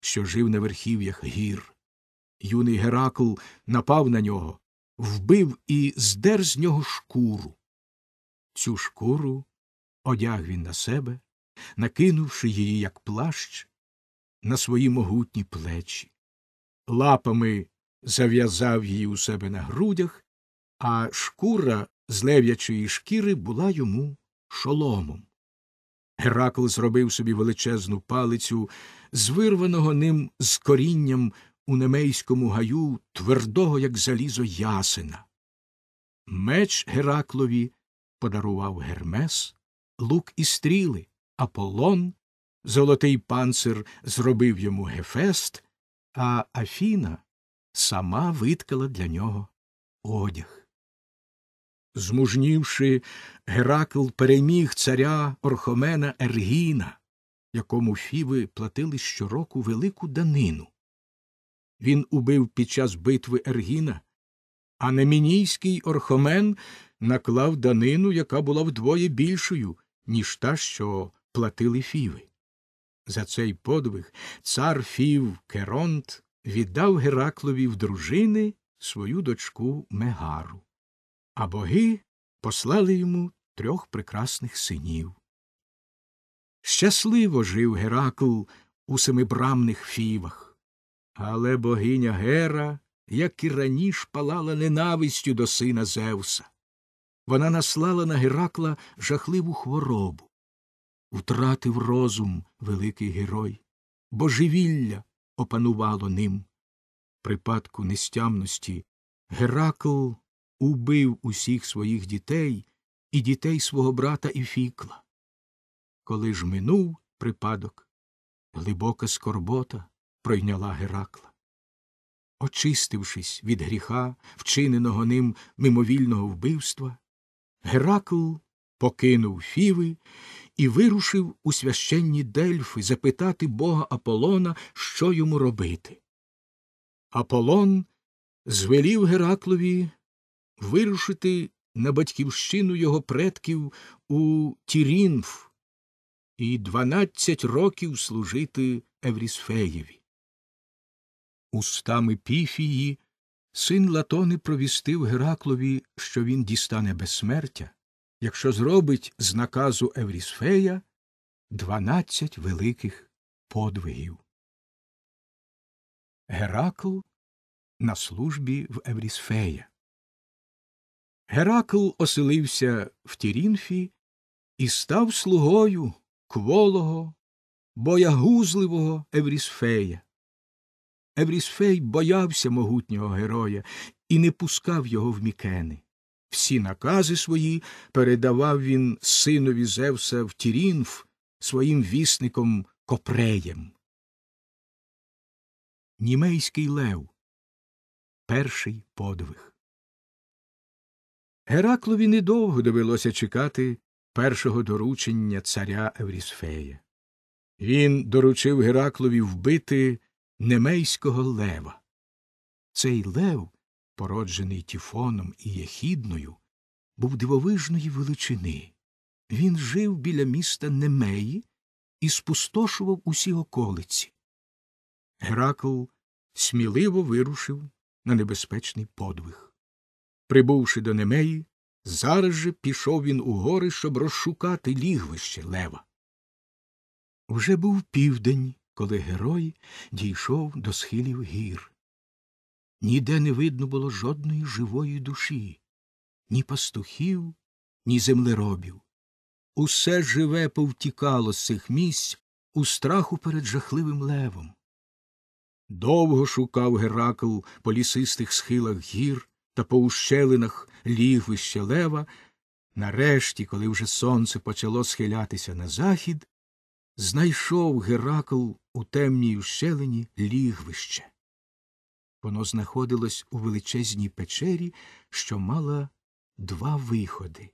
що жив на верхів'ях гір. Юний Геракл напав на нього, вбив і здер з нього шкуру. Цю шкуру одяг він на себе, накинувши її, як плащ, на свої могутні плечі. Лапами зав'язав її у себе на грудях, а шкура з лев'ячої шкіри була йому шоломом. Геракл зробив собі величезну палицю, з вирваного ним з корінням у немейському гаю твердого, як залізо, ясена. Меч Гераклові подарував Гермес, лук і стріли, Аполлон, золотий панцир зробив йому Гефест, а Афіна сама виткала для нього одяг. Змужнівши, Геракл переміг царя Орхомена Ергіна, якому фіви платили щороку велику данину. Він убив під час битви Ергіна, а Немінійський Орхомен наклав данину, яка була вдвоє більшою, ніж та, що платили фіви. За цей подвиг цар фів Керонт віддав Гераклові в дружини свою дочку Мегару а боги послали йому трьох прекрасних синів. Щасливо жив Геракл у семибрамних фівах, але богиня Гера, як і раніше, палала ненавистю до сина Зевса. Вона наслала на Геракла жахливу хворобу. Втратив розум великий герой, божевілля опанувало ним. Припадку нестямності Геракл убив усіх своїх дітей і дітей свого брата Іфікла. Коли ж минув припадок, глибока скорбота пройняла Геракла. Очистившись від гріха, вчиненого ним мимовільного вбивства, Геракл покинув фіви і вирушив у священні дельфи запитати бога Аполлона, що йому робити. Аполлон звелів Гераклові вирушити на батьківщину його предків у Тірінф і дванадцять років служити Еврісфеєві. Устами піфії син Латони провістив Гераклові, що він дістане безсмертя, якщо зробить з наказу Еврісфея дванадцять великих подвигів. Геракл на службі в Еврісфея. Геракл оселився в Тірінфі і став слугою кволого, боягузливого Еврісфея. Еврісфей боявся могутнього героя і не пускав його в мікени. Всі накази свої передавав він синові Зевса в Тірінф своїм вісником Копреєм. Німейський Лев Перший подвиг. Гераклові недовго довелося чекати першого доручення царя Еврісфея. Він доручив Гераклові вбити немейського лева. Цей лев, породжений тіфоном і єхідною, був дивовижної величини. Він жив біля міста Немеї і спустошував усі околиці. Геракл сміливо вирушив на небезпечний подвиг. Прибувши до Немеї, зараз же пішов він у гори, щоб розшукати лігвище лева. Вже був південь, коли герой дійшов до схилів гір. Ніде не видно було жодної живої душі, ні пастухів, ні землеробів. Усе живе повтікало з цих місць у страху перед жахливим левом. Довго шукав Геракл по лісистих схилах гір, та по ущелинах лігвище лева, нарешті, коли вже сонце почало схилятися на захід, знайшов Геракл у темній ущелині лігвище. Воно знаходилось у величезній печері, що мала два виходи.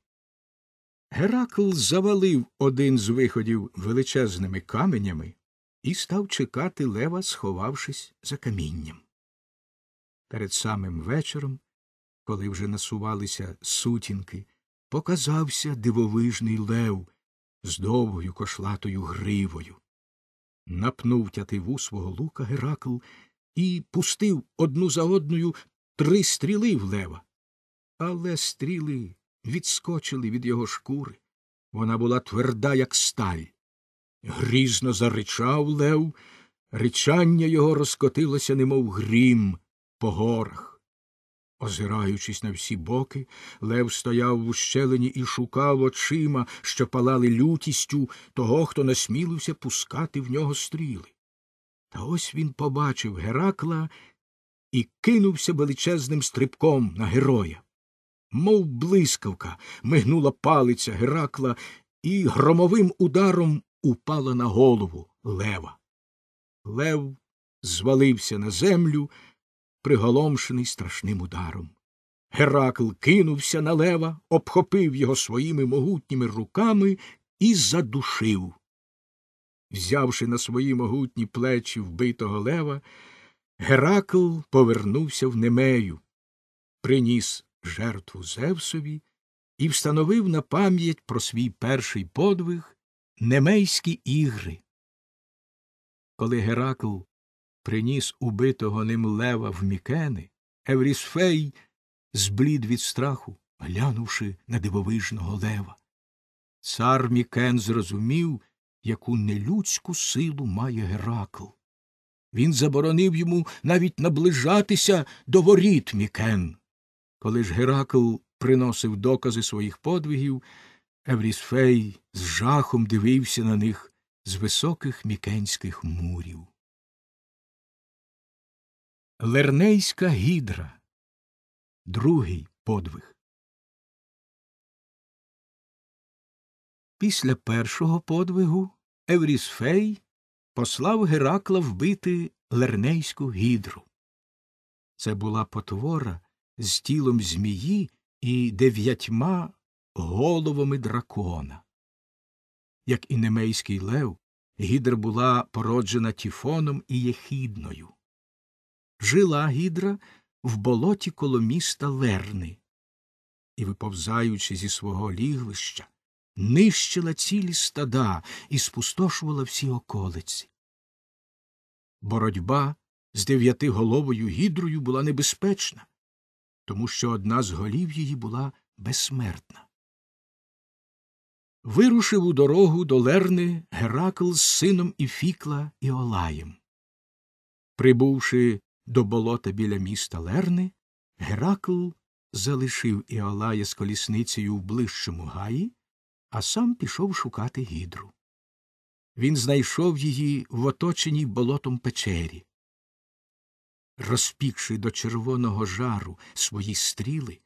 Геракл завалив один з виходів величезними каменями і став чекати лева, сховавшись за камінням. Перед самим вечором коли вже насувалися сутінки, показався дивовижний лев з довгою кошлатою гривою. Напнув тятиву свого лука Геракл і пустив одну за одною три стріли в лева. Але стріли відскочили від його шкури. Вона була тверда, як сталь. Грізно заричав лев, речання його розкотилося, немов грім, по горах. Озираючись на всі боки, Лев стояв в ущелині і шукав очима, що палали лютістю того, хто насмілився пускати в нього стріли. Та ось він побачив Геракла і кинувся величезним стрибком на героя. Мов блискавка, мигнула палиця Геракла і громовим ударом упала на голову лева. Лев звалився на землю приголомшений страшним ударом. Геракл кинувся на лева, обхопив його своїми могутніми руками і задушив. Взявши на свої могутні плечі вбитого лева, Геракл повернувся в Немею, приніс жертву Зевсові і встановив на пам'ять про свій перший подвиг Немейські ігри. Коли Геракл приніс убитого ним лева в мікени, Еврісфей зблід від страху, глянувши на дивовижного лева. Цар Мікен зрозумів, яку нелюдську силу має Геракл. Він заборонив йому навіть наближатися до воріт Мікен. Коли ж Геракл приносив докази своїх подвигів, Еврісфей з жахом дивився на них з високих мікенських мурів. Лернейська гідра. Другий подвиг. Після першого подвигу Еврісфей послав Геракла вбити Лернейську гідру. Це була потвора з тілом змії і дев'ятьма головами дракона. Як і немейський лев, гідра була породжена тіфоном і єхідною. Жила гідра в болоті коло міста Лерни і, виповзаючи зі свого лігвища, нищила цілі стада і спустошувала всі околиці. Боротьба з дев'ятиголовою гідрою була небезпечна, тому що одна з голів її була безсмертна. Вирушив у дорогу до Лерни Геракл з сином Іфікла і Олаєм. Прибувши до болота біля міста Лерни, Геракл залишив Іолая з колісницею в ближчому гаї, а сам пішов шукати гідру. Він знайшов її в оточеній болотом печері. Розпікши до червоного жару свої стріли,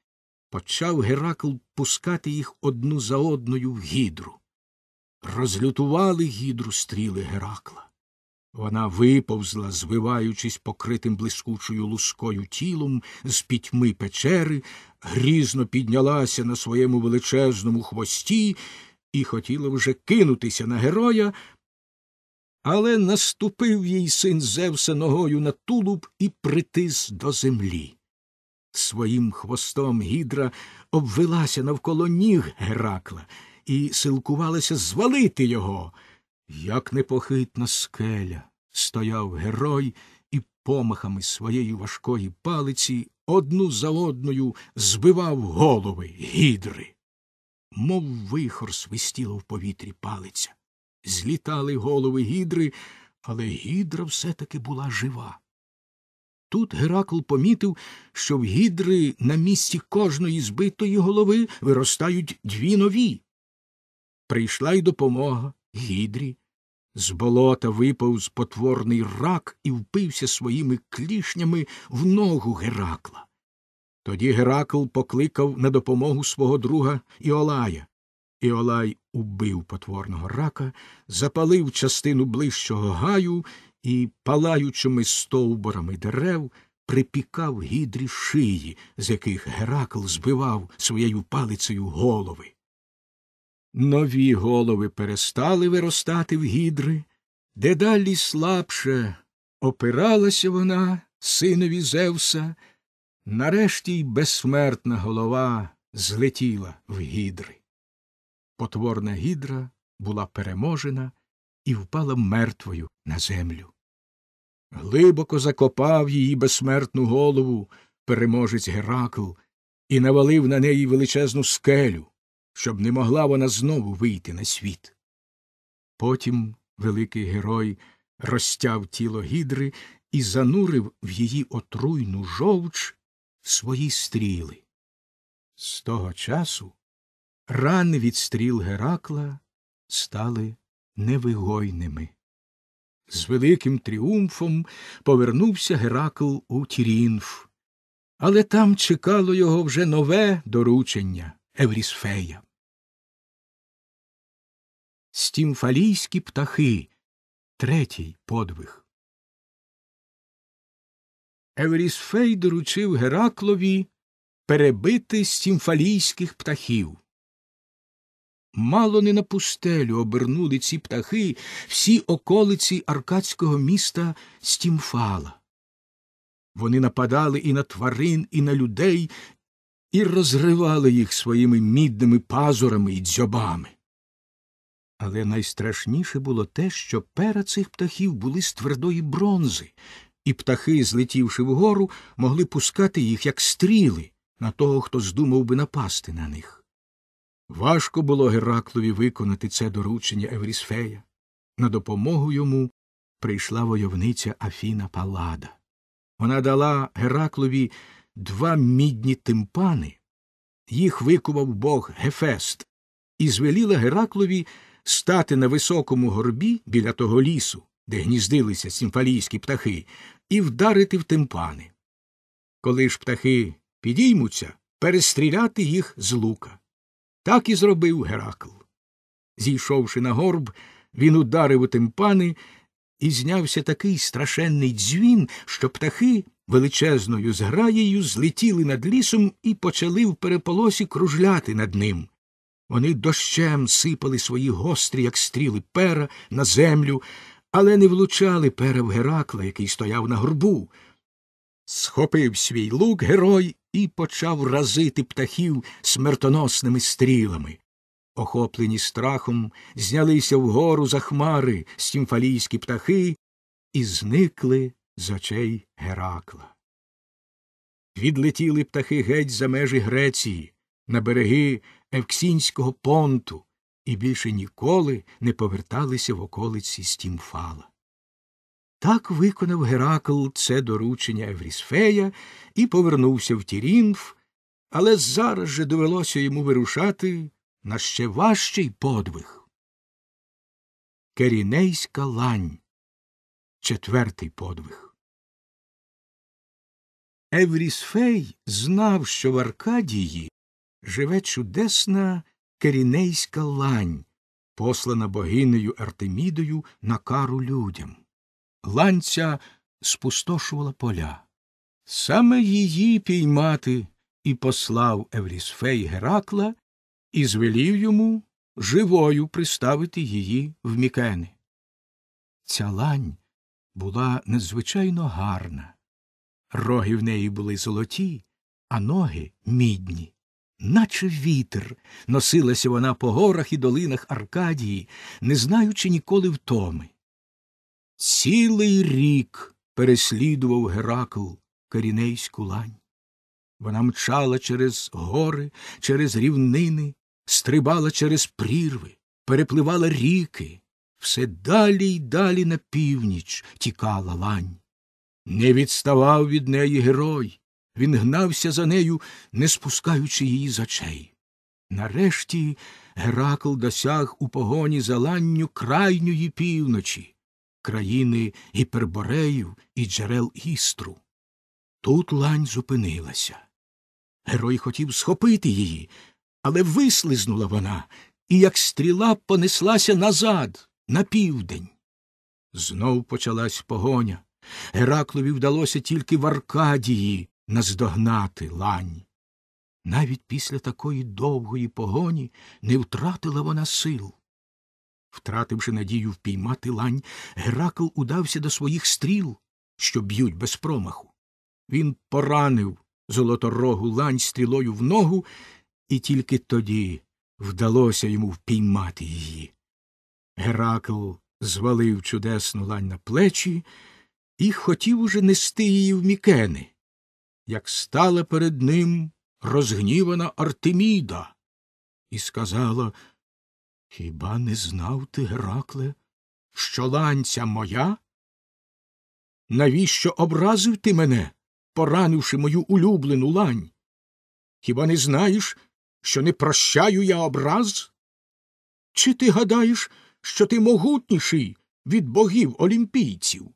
почав Геракл пускати їх одну за одною в гідру. Розлютували гідру стріли Геракла. Вона виповзла, звиваючись покритим блискучою лускою тілом, з пітьми печери, грізно піднялася на своєму величезному хвості і хотіла вже кинутися на героя, але наступив їй син Зевса ногою на тулуб і притис до землі. Своїм хвостом гідра обвелася навколо ніг Геракла і силкувалася звалити його. Як непохитна скеля, стояв герой і помахами своєї важкої палиці одну за одною збивав голови гідри. Мов вихор свистіло в повітрі палиця. Злітали голови гідри, але гідра все таки була жива. Тут Геракл помітив, що в гідри на місці кожної збитої голови виростають дві нові. Прийшла й допомога гідрі, з болота випав спотворний рак і впився своїми клішнями в ногу Геракла. Тоді Геракл покликав на допомогу свого друга Іолая. Іолай убив потворного рака, запалив частину ближчого гаю і, палаючими стовборами дерев, припікав гідрі шиї, з яких Геракл збивав своєю палицею голови. Нові голови перестали виростати в гідри, дедалі слабше опиралася вона синові Зевса, нарешті й безсмертна голова злетіла в гідри. Потворна гідра була переможена і впала мертвою на землю. Глибоко закопав її безсмертну голову переможець Геракл і навалив на неї величезну скелю щоб не могла вона знову вийти на світ. Потім великий герой розтяв тіло гідри і занурив в її отруйну жовч свої стріли. З того часу рани від стріл Геракла стали невигойними. З великим тріумфом повернувся Геракл у Тірінф, але там чекало його вже нове доручення Еврісфея стімфалійські птахи, третій подвиг. Еврісфей доручив Гераклові перебити стімфалійських птахів. Мало не на пустелю обернули ці птахи всі околиці аркадського міста Стімфала. Вони нападали і на тварин, і на людей, і розривали їх своїми мідними пазурами і дзьобами. Але найстрашніше було те, що пера цих птахів були з твердої бронзи, і птахи, злетівши вгору, могли пускати їх, як стріли, на того, хто здумав би напасти на них. Важко було Гераклові виконати це доручення Еврісфея. На допомогу йому прийшла войовниця Афіна Палада. Вона дала Гераклові два мідні тимпани, їх викував бог Гефест, і звеліла Гераклові стати на високому горбі біля того лісу, де гніздилися сімфалійські птахи, і вдарити в тимпани. Коли ж птахи підіймуться, перестріляти їх з лука. Так і зробив Геракл. Зійшовши на горб, він ударив у тимпани, і знявся такий страшенний дзвін, що птахи величезною зграєю злетіли над лісом і почали в переполосі кружляти над ним, вони дощем сипали свої гострі, як стріли пера, на землю, але не влучали пера в Геракла, який стояв на горбу. Схопив свій лук герой і почав разити птахів смертоносними стрілами. Охоплені страхом, знялися вгору за хмари стімфалійські птахи і зникли з очей Геракла. Відлетіли птахи геть за межі Греції на береги Евксінського понту і більше ніколи не поверталися в околиці Стімфала. Так виконав Геракл це доручення Еврісфея і повернувся в Тірінф, але зараз же довелося йому вирушати на ще важчий подвиг. Керінейська лань. Четвертий подвиг. Еврісфей знав, що в Аркадії живе чудесна керінейська лань, послана богинею Артемідою на кару людям. Ланця спустошувала поля. Саме її піймати і послав Еврісфей Геракла і звелів йому живою приставити її в мікени. Ця лань була надзвичайно гарна. Роги в неї були золоті, а ноги мідні. Наче вітер носилася вона по горах і долинах Аркадії, не знаючи ніколи втоми. Цілий рік переслідував Геракл Карінейську лань. Вона мчала через гори, через рівнини, стрибала через прірви, перепливала ріки, все далі й далі на північ тікала лань. Не відставав від неї герой, він гнався за нею, не спускаючи її з очей. Нарешті Геракл досяг у погоні за ланню крайньої півночі, країни гіпербореїв і джерел істру. Тут лань зупинилася. Герой хотів схопити її, але вислизнула вона і, як стріла, понеслася назад, на південь. Знов почалась погоня. Гераклові вдалося тільки в Аркадії наздогнати лань. Навіть після такої довгої погоні не втратила вона сил. Втративши надію впіймати лань, Геракл удався до своїх стріл, що б'ють без промаху. Він поранив золоторогу лань стрілою в ногу, і тільки тоді вдалося йому впіймати її. Геракл звалив чудесну лань на плечі і хотів уже нести її в мікени як стала перед ним розгнівана Артеміда, і сказала Хіба не знав ти, Геракле, що ланця моя? Навіщо образив ти мене, поранивши мою улюблену лань? Хіба не знаєш, що не прощаю я образ? Чи ти гадаєш, що ти могутніший від богів олімпійців?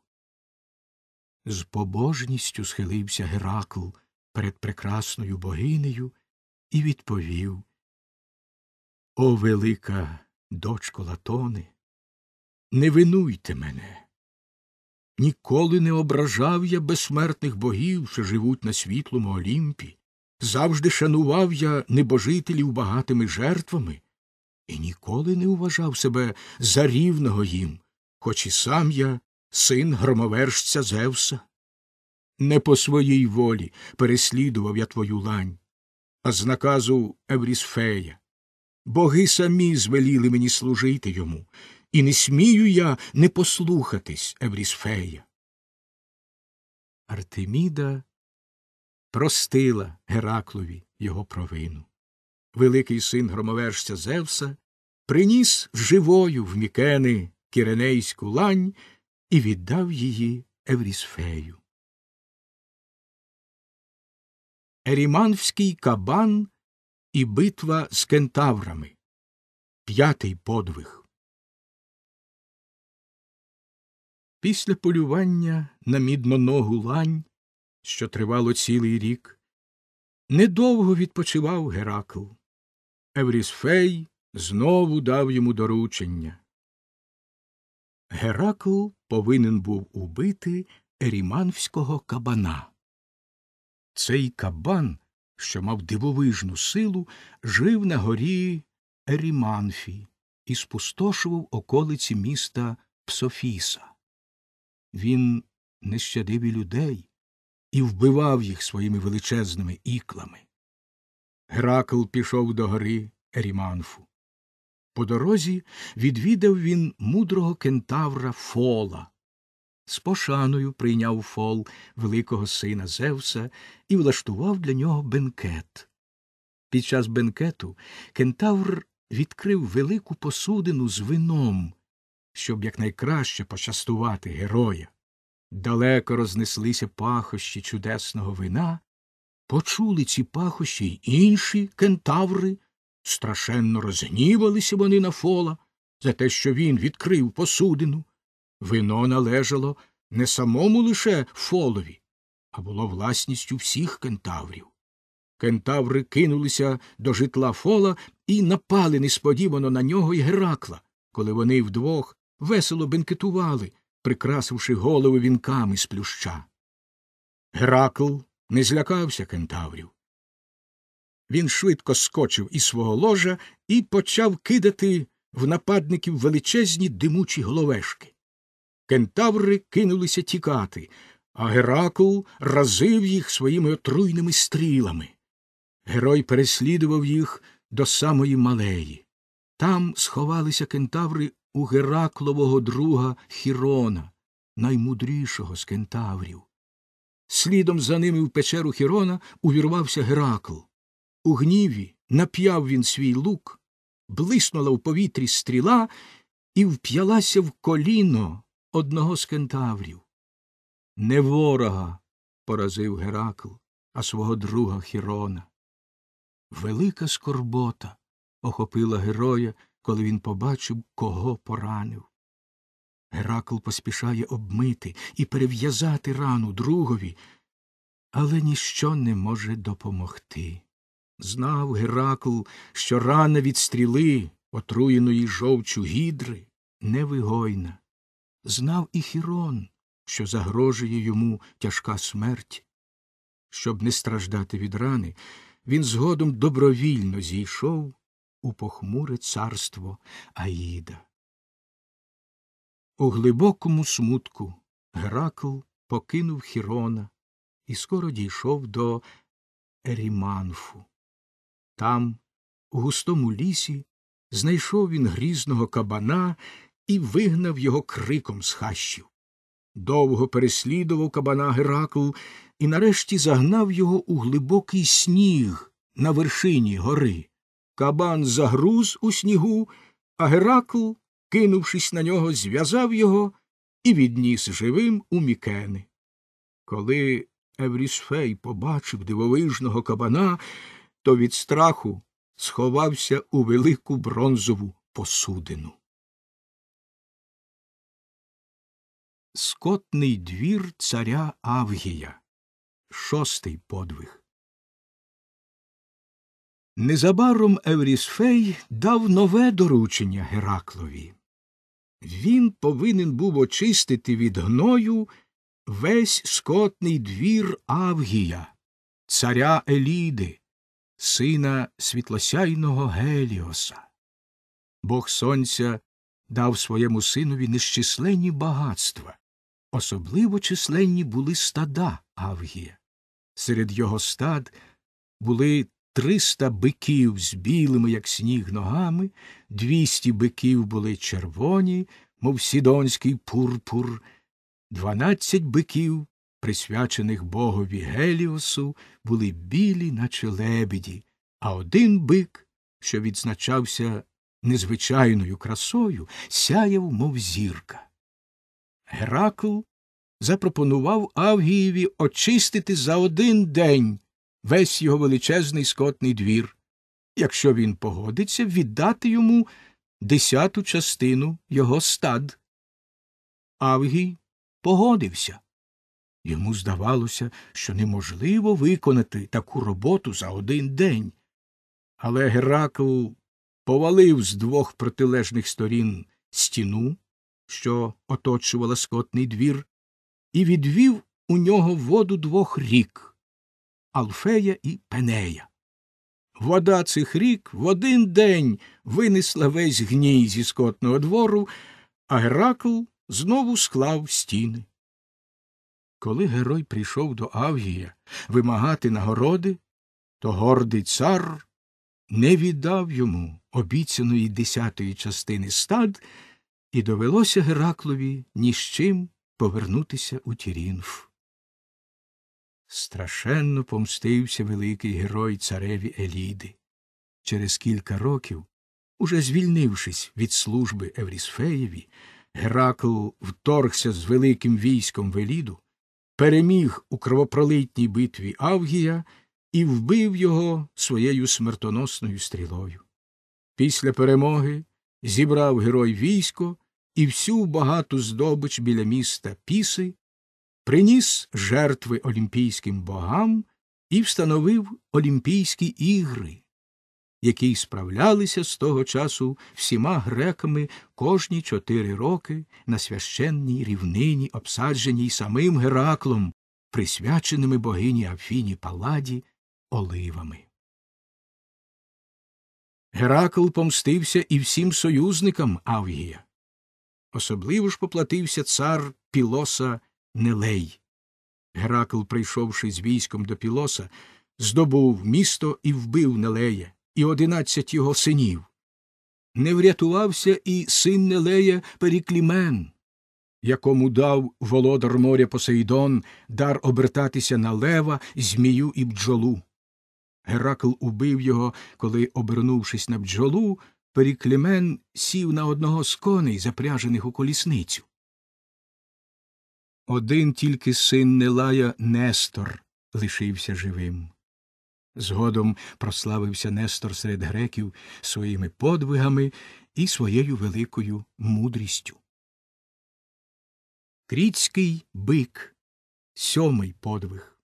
з побожністю схилився Геракл перед прекрасною богинею і відповів О, велика дочко Латони, не винуйте мене. Ніколи не ображав я безсмертних богів, що живуть на світлому Олімпі. Завжди шанував я небожителів багатими жертвами і ніколи не уважав себе за рівного їм, хоч і сам я син громовержця Зевса. Не по своїй волі переслідував я твою лань, а з наказу Еврісфея. Боги самі звеліли мені служити йому, і не смію я не послухатись Еврісфея. Артеміда простила Гераклові його провину. Великий син громовержця Зевса приніс живою в мікени Киренейську лань і віддав її Еврісфею. Еріманський кабан і битва з кентаврами. П'ятий подвиг. Після полювання на мідноногу лань, що тривало цілий рік, недовго відпочивав Геракл. Еврісфей знову дав йому доручення. Геракл повинен був убити еріманського кабана. Цей кабан, що мав дивовижну силу, жив на горі Еріманфі і спустошував околиці міста Псофіса. Він не щадив і людей і вбивав їх своїми величезними іклами. Геракл пішов до гори Еріманфу. По дорозі відвідав він мудрого кентавра Фола. З пошаною прийняв фол великого сина Зевса і влаштував для нього бенкет. Під час бенкету кентавр відкрив велику посудину з вином, щоб якнайкраще пощастувати героя. Далеко рознеслися пахощі чудесного вина, почули ці пахощі й інші кентаври. Страшенно розгнівалися вони на фола за те, що він відкрив посудину. Вино належало не самому лише фолові, а було власністю всіх кентаврів. Кентаври кинулися до житла фола і напали несподівано на нього і Геракла, коли вони вдвох весело бенкетували, прикрасивши голови вінками з плюща. Геракл не злякався кентаврів. Він швидко скочив із свого ложа і почав кидати в нападників величезні димучі головешки. Кентаври кинулися тікати, а Геракул разив їх своїми отруйними стрілами. Герой переслідував їх до самої малеї. Там сховалися кентаври у Гераклового друга Хірона, наймудрішого з кентаврів. Слідом за ними в печеру Хірона увірвався Геракл. У гніві нап'яв він свій лук, блиснула в повітрі стріла і вп'ялася в коліно одного з кентаврів. Не ворога поразив Геракл, а свого друга Хірона. Велика скорбота охопила героя, коли він побачив, кого поранив. Геракл поспішає обмити і перев'язати рану другові, але ніщо не може допомогти. Знав Геракл, що рана від стріли, отруєної жовчу гідри, невигойна. Знав і Хірон, що загрожує йому тяжка смерть. Щоб не страждати від рани, він згодом добровільно зійшов у похмуре царство Аїда. У глибокому смутку Геракл покинув Хірона і скоро дійшов до Еріманфу. Там, у густому лісі, знайшов він грізного кабана і вигнав його криком з хащів. Довго переслідував кабана Геракл і нарешті загнав його у глибокий сніг на вершині гори. Кабан загруз у снігу, а Геракл, кинувшись на нього, зв'язав його і відніс живим у мікени. Коли Еврісфей побачив дивовижного кабана, то від страху сховався у велику бронзову посудину. Скотний двір царя Авгія. Шостий подвиг. Незабаром Еврісфей дав нове доручення Гераклові. Він повинен був очистити від гною весь скотний двір Авгія, царя Еліди, сина світлосяйного Геліоса. Бог Сонця дав своєму синові нещисленні багатства, особливо численні були стада Авгія. Серед його стад були триста биків з білими, як сніг, ногами, двісті биків були червоні, мов сідонський пурпур, дванадцять биків присвячених богові Геліосу, були білі, наче лебіді, а один бик, що відзначався незвичайною красою, сяяв, мов зірка. Геракл запропонував Авгієві очистити за один день весь його величезний скотний двір, якщо він погодиться віддати йому десяту частину його стад. Авгій погодився. Йому здавалося, що неможливо виконати таку роботу за один день. Але Геракл повалив з двох протилежних сторін стіну, що оточувала скотний двір, і відвів у нього воду двох рік Алфея і Пенея. Вода цих рік в один день винесла весь гній зі скотного двору, а Геракл знову склав стіни. Коли герой прийшов до Авгія вимагати нагороди, то гордий цар не віддав йому обіцяної десятої частини стад, і довелося Гераклові ні з чим повернутися у Тірінф. Страшенно помстився великий герой цареві Еліди. Через кілька років, уже звільнившись від служби Еврісфеєві, Геракл вторгся з великим військом в Еліду, переміг у кровопролитній битві Авгія і вбив його своєю смертоносною стрілою. Після перемоги зібрав герой військо і всю багату здобич біля міста Піси, приніс жертви олімпійським богам і встановив Олімпійські ігри які справлялися з того часу всіма греками кожні чотири роки на священній рівнині, обсадженій самим Гераклом, присвяченими богині Афіні Паладі оливами. Геракл помстився і всім союзникам Авгія. Особливо ж поплатився цар Пілоса Нелей. Геракл, прийшовши з військом до Пілоса, здобув місто і вбив Нелея і одинадцять його синів. Не врятувався і син Нелея Періклімен, якому дав володар моря Посейдон дар обертатися на лева, змію і бджолу. Геракл убив його, коли, обернувшись на бджолу, Періклімен сів на одного з коней, запряжених у колісницю. Один тільки син Нелая Нестор лишився живим. Згодом прославився Нестор серед греків своїми подвигами і своєю великою мудрістю. Кріцький бик сьомий подвиг.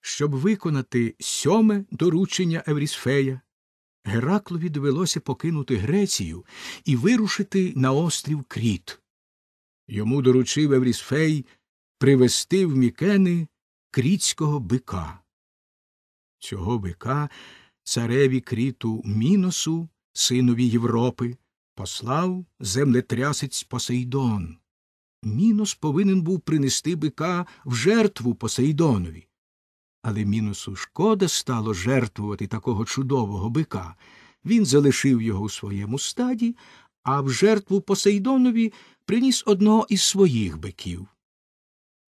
Щоб виконати сьоме доручення Еврісфея, Гераклові довелося покинути Грецію і вирушити на острів Кріт. Йому доручив Еврісфей привести в мікени кріцького бика. Цього бика цареві кріту міносу, синові Європи, послав землетрясець Посейдон. Мінос повинен був принести бика в жертву Посейдонові. Але міносу шкода стало жертвувати такого чудового бика. Він залишив його у своєму стаді, а в жертву Посейдонові приніс одного із своїх биків.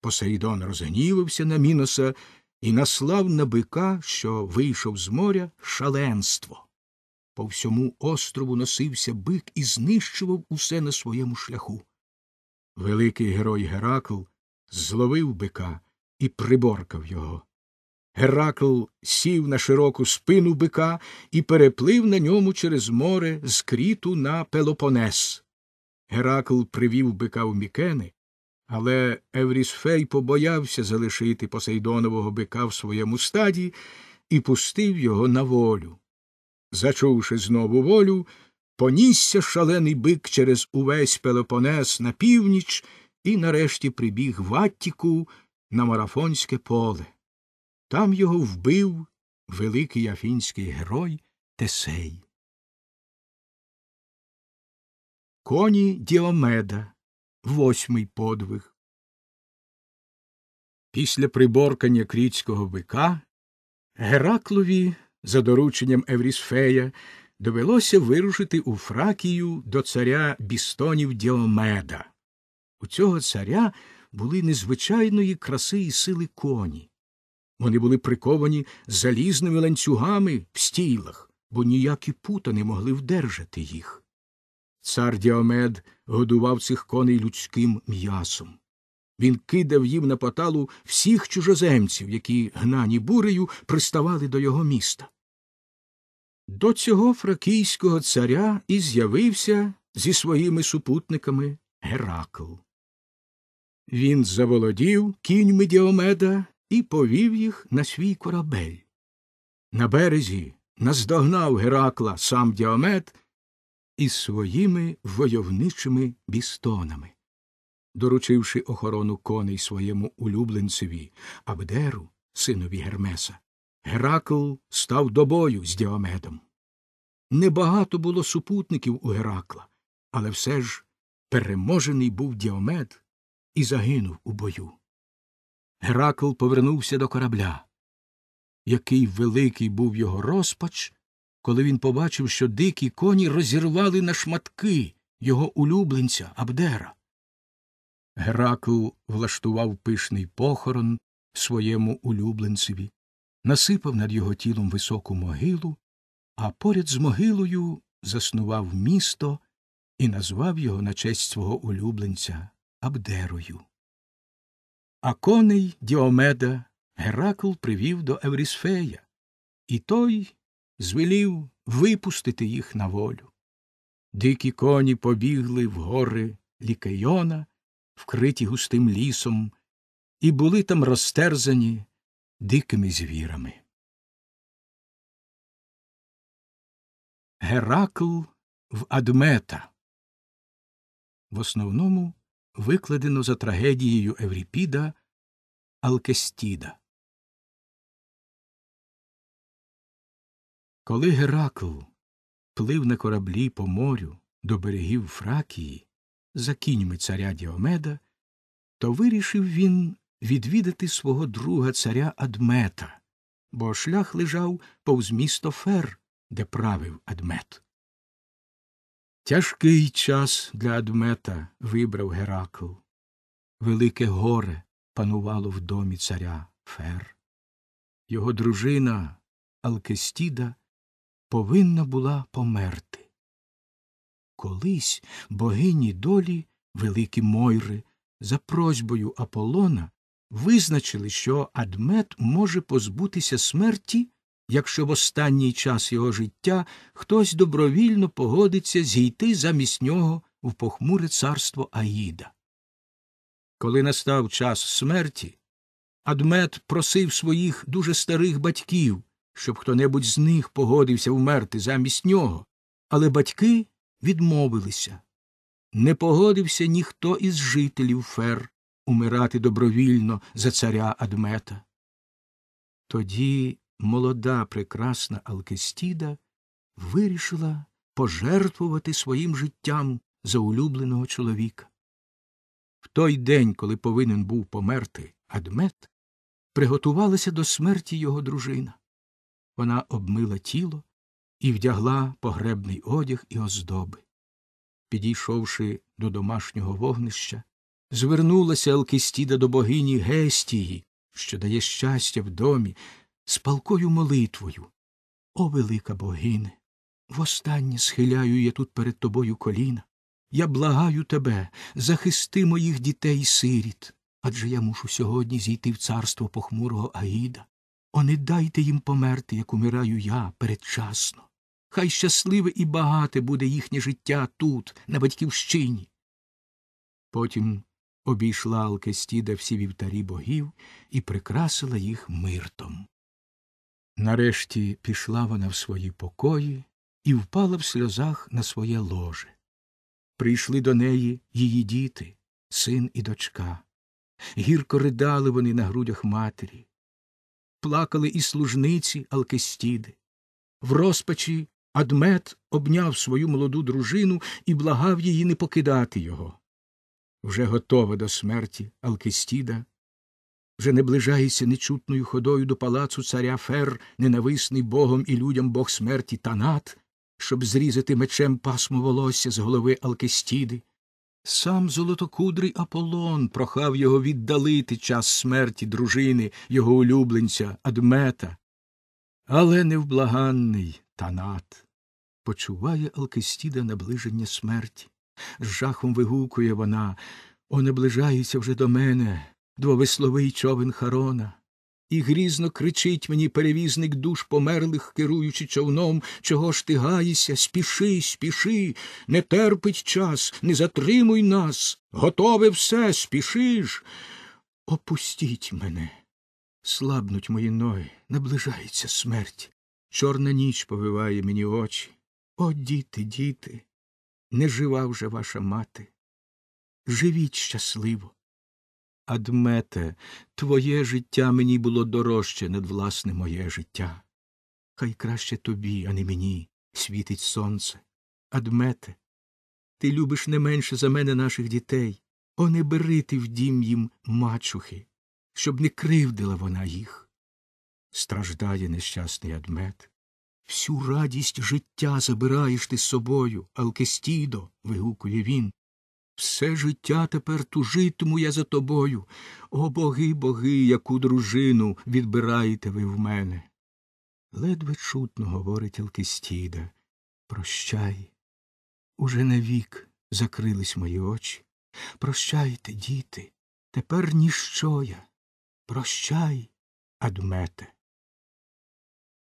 Посейдон розгнівився на міноса і наслав на бика, що вийшов з моря, шаленство. По всьому острову носився бик і знищував усе на своєму шляху. Великий герой Геракл зловив бика і приборкав його. Геракл сів на широку спину бика і переплив на ньому через море з кріту на Пелопонес. Геракл привів бика в мікени, але Еврісфей побоявся залишити Посейдонового бика в своєму стаді і пустив його на волю. Зачувши знову волю, понісся шалений бик через увесь Пелопонес на північ і нарешті прибіг в Аттіку на марафонське поле. Там його вбив великий афінський герой Тесей. Коні Діомеда Восьмий подвиг. Після приборкання кріцького бика Гераклові, за дорученням Еврісфея, довелося вирушити у Фракію до царя бістонів Діомеда. У цього царя були незвичайної краси і сили коні. Вони були приковані залізними ланцюгами в стійлах, бо ніякі пута не могли вдержати їх. Цар Діомед годував цих коней людським м'ясом. Він кидав їм на поталу всіх чужоземців, які, гнані бурею, приставали до його міста. До цього фракійського царя і з'явився зі своїми супутниками Геракл. Він заволодів кіньми Діомеда і повів їх на свій корабель. На березі наздогнав Геракла сам Діомед із своїми войовничими бістонами. Доручивши охорону коней своєму улюбленцеві Абдеру, синові Гермеса, Геракл став до бою з Діомедом. Небагато було супутників у Геракла, але все ж переможений був Діомед і загинув у бою. Геракл повернувся до корабля. Який великий був його розпач, коли він побачив, що дикі коні розірвали на шматки його улюбленця Абдера. Геракл влаштував пишний похорон своєму улюбленцеві, насипав над його тілом високу могилу, а поряд з могилою заснував місто і назвав його на честь свого улюбленця Абдерою. А коней Діомеда Геракл привів до Еврісфея, і той звелів випустити їх на волю. Дикі коні побігли в гори лікейона, вкриті густим лісом, і були там розтерзані дикими звірами. Геракл в Адмета. В основному викладено за трагедією Евріпіда Алкестіда. Коли Геракл плив на кораблі по морю до берегів Фракії за кіньми царя Діомеда, то вирішив він відвідати свого друга царя Адмета, бо шлях лежав повз місто Фер, де правив Адмет. Тяжкий час для Адмета вибрав Геракл. Велике горе панувало в домі царя Фер. Його дружина Алкестіда повинна була померти. Колись богині долі, великі Мойри, за просьбою Аполлона визначили, що Адмет може позбутися смерті, якщо в останній час його життя хтось добровільно погодиться зійти замість нього в похмуре царство Аїда. Коли настав час смерті, Адмет просив своїх дуже старих батьків, щоб хто-небудь з них погодився вмерти замість нього, але батьки відмовилися. Не погодився ніхто із жителів фер умирати добровільно за царя Адмета. Тоді молода, прекрасна Алкестіда вирішила пожертвувати своїм життям за улюбленого чоловіка. В той день, коли повинен був померти Адмет, приготувалася до смерті його дружина. Вона обмила тіло і вдягла погребний одяг і оздоби. Підійшовши до домашнього вогнища, звернулася Алкістіда до богині Гестії, що дає щастя в домі, з палкою молитвою. О, велика богине! Востаннє схиляю я тут перед тобою коліна. Я благаю тебе, захисти моїх дітей сиріт, адже я мушу сьогодні зійти в царство похмурого Аїда. О, не дайте їм померти, як умираю я передчасно. Хай щасливе і багате буде їхнє життя тут, на батьківщині. Потім обійшла Алкестіда всі вівтарі богів і прикрасила їх миртом. Нарешті пішла вона в свої покої і впала в сльозах на своє ложе. Прийшли до неї її діти, син і дочка. Гірко ридали вони на грудях матері плакали і служниці Алкестіди. В розпачі Адмет обняв свою молоду дружину і благав її не покидати його. Вже готова до смерті Алкестіда, вже наближається нечутною ходою до палацу царя Фер, ненависний богом і людям бог смерті Танат, щоб зрізати мечем пасмо волосся з голови Алкестіди. Сам золотокудрий Аполлон прохав його віддалити час смерті дружини його улюбленця Адмета. Але невблаганний Танат почуває Алкестіда наближення смерті. З жахом вигукує вона, о, наближається вже до мене двовесловий човен Харона. І грізно кричить мені перевізник душ померлих, керуючи човном, чого ж ти гаєшся, Спіши, спіши, не терпить час, не затримуй нас. Готове все, спішиш. Опустіть мене, слабнуть мої ноги, наближається смерть. Чорна ніч повиває мені очі. О, діти, діти, не жива вже ваша мати. Живіть щасливо. Адмете, твоє життя мені було дорожче над власне моє життя. Хай краще тобі, а не мені, світить сонце. Адмете, ти любиш не менше за мене наших дітей. О, не бери ти в дім їм мачухи, щоб не кривдила вона їх. Страждає нещасний адмет. Всю радість життя забираєш ти з собою, Алкестідо, вигукує він, все життя тепер тужитиму я за тобою. О боги, боги, яку дружину відбираєте ви в мене. Ледве чутно говорить Алкістіда. Прощай. Уже навік закрились мої очі. Прощайте, діти, тепер ніщо я. Прощай, адмете.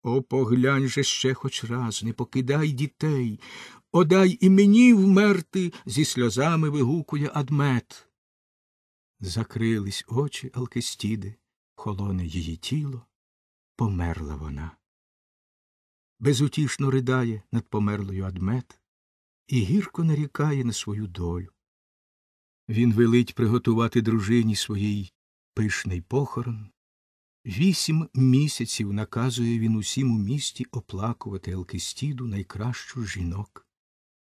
О, поглянь же ще хоч раз, не покидай дітей. Одай і мені вмерти, зі сльозами вигукує адмет. Закрились очі Алкестіди, холоне її тіло, померла вона. Безутішно ридає над померлою адмет і гірко нарікає на свою долю. Він велить приготувати дружині своїй пишний похорон. Вісім місяців наказує він усім у місті оплакувати Алкестіду найкращу жінок.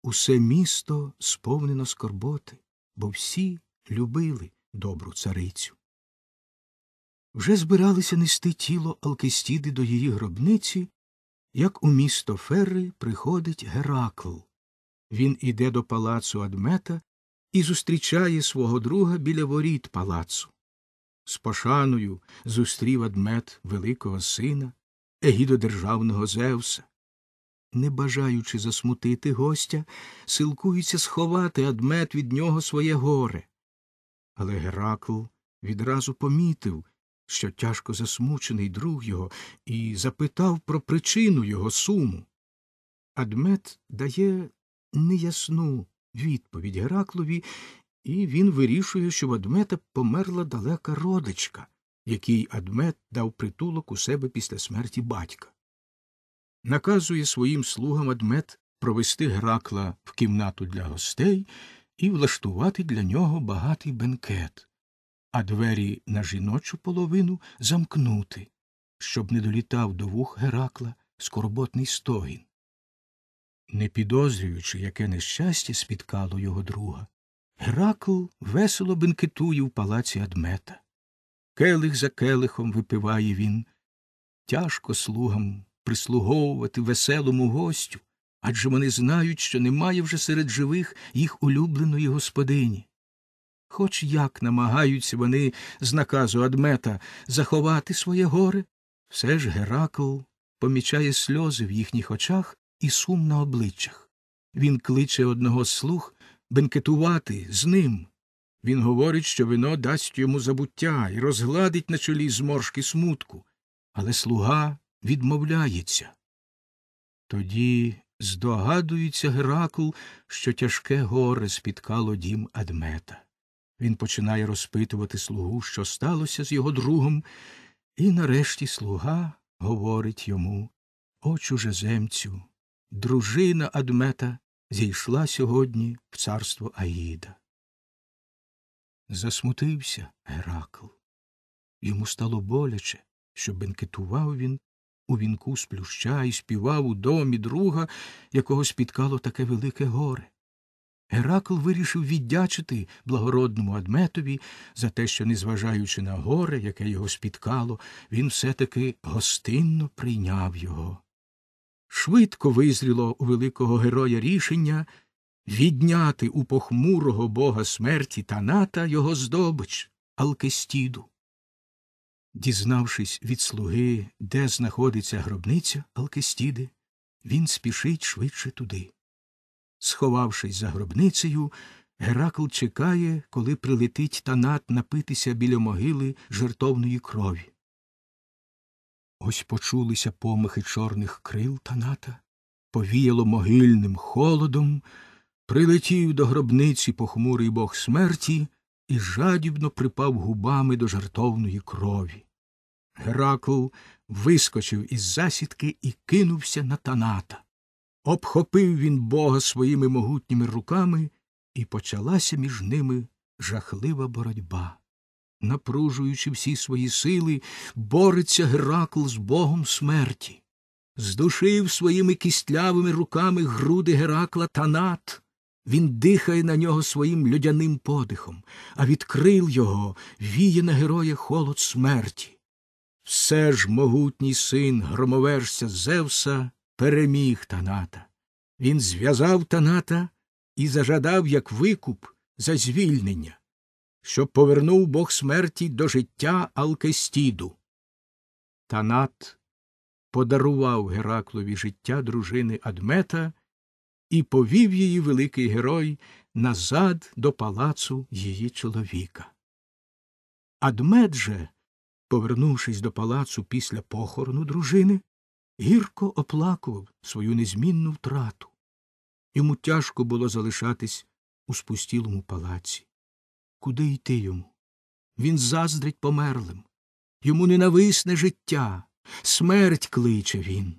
Усе місто сповнено скорботи, бо всі любили добру царицю. Вже збиралися нести тіло Алкестіди до її гробниці, як у місто Ферри приходить Геракл. Він іде до палацу Адмета і зустрічає свого друга біля воріт палацу. З пошаною зустрів Адмет великого сина, егідодержавного Зевса не бажаючи засмутити гостя, силкується сховати адмет від нього своє горе. Але Геракл відразу помітив, що тяжко засмучений друг його, і запитав про причину його суму. Адмет дає неясну відповідь Гераклові, і він вирішує, що в Адмета померла далека родичка, якій Адмет дав притулок у себе після смерті батька наказує своїм слугам адмет провести гракла в кімнату для гостей і влаштувати для нього багатий бенкет, а двері на жіночу половину замкнути, щоб не долітав до вух Геракла скорботний стогін. Не підозрюючи, яке нещастя спіткало його друга, Геракл весело бенкетує в палаці адмета. Келих за келихом випиває він, тяжко слугам прислуговувати веселому гостю, адже вони знають, що немає вже серед живих їх улюбленої господині. Хоч як намагаються вони з наказу адмета заховати своє горе, все ж Геракл помічає сльози в їхніх очах і сум на обличчях. Він кличе одного з слуг бенкетувати з ним. Він говорить, що вино дасть йому забуття і розгладить на чолі зморшки смутку, але слуга відмовляється. Тоді здогадується Геракл, що тяжке горе спіткало дім Адмета. Він починає розпитувати слугу, що сталося з його другом, і нарешті слуга говорить йому О чужеземцю, дружина Адмета зійшла сьогодні в царство Аїда. Засмутився Геракл. Йому стало боляче, що бенкетував він у вінку з плюща і співав у домі друга, якого спіткало таке велике горе. Геракл вирішив віддячити благородному адметові за те, що, незважаючи на горе, яке його спіткало, він все таки гостинно прийняв його. Швидко визріло у великого героя рішення відняти у похмурого бога смерті Таната його здобич Алкестіду. Дізнавшись від слуги, де знаходиться гробниця Алкестіди, він спішить швидше туди. Сховавшись за гробницею, Геракл чекає, коли прилетить танат напитися біля могили жертовної крові. Ось почулися помахи чорних крил таната, повіяло могильним холодом, прилетів до гробниці похмурий бог смерті і жадібно припав губами до жартовної крові. Геракл вискочив із засідки і кинувся на таната. Обхопив він бога своїми могутніми руками, і почалася між ними жахлива боротьба. Напружуючи всі свої сили, бореться Геракл з богом смерті. Здушив своїми кістлявими руками груди Геракла Танат, він дихає на нього своїм людяним подихом, а від крил його віє на героя холод смерті. Все ж могутній син громовержця Зевса переміг Таната. Він зв'язав Таната і зажадав, як викуп, за звільнення, щоб повернув бог смерті до життя Алкестіду. Танат подарував Гераклові життя дружини Адмета і повів її великий герой назад до палацу її чоловіка. Адмед же, повернувшись до палацу після похорону дружини, гірко оплакував свою незмінну втрату. Йому тяжко було залишатись у спустілому палаці. Куди йти йому? Він заздрить померлим. Йому ненависне життя, смерть кличе він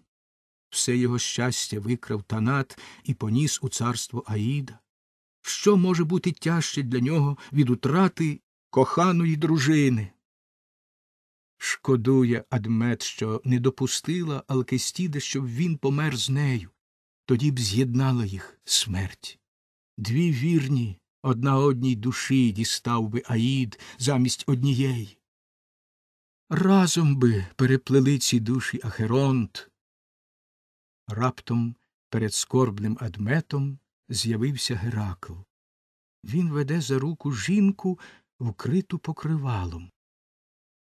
все його щастя викрав танат і поніс у царство Аїда. Що може бути тяжче для нього від утрати коханої дружини? Шкодує адмет, що не допустила Алкестіда, щоб він помер з нею, тоді б з'єднала їх смерть. Дві вірні одна одній душі дістав би Аїд замість однієї. Разом би переплели ці душі Ахеронт, Раптом перед скорбним адметом з'явився Геракл. Він веде за руку жінку, вкриту покривалом.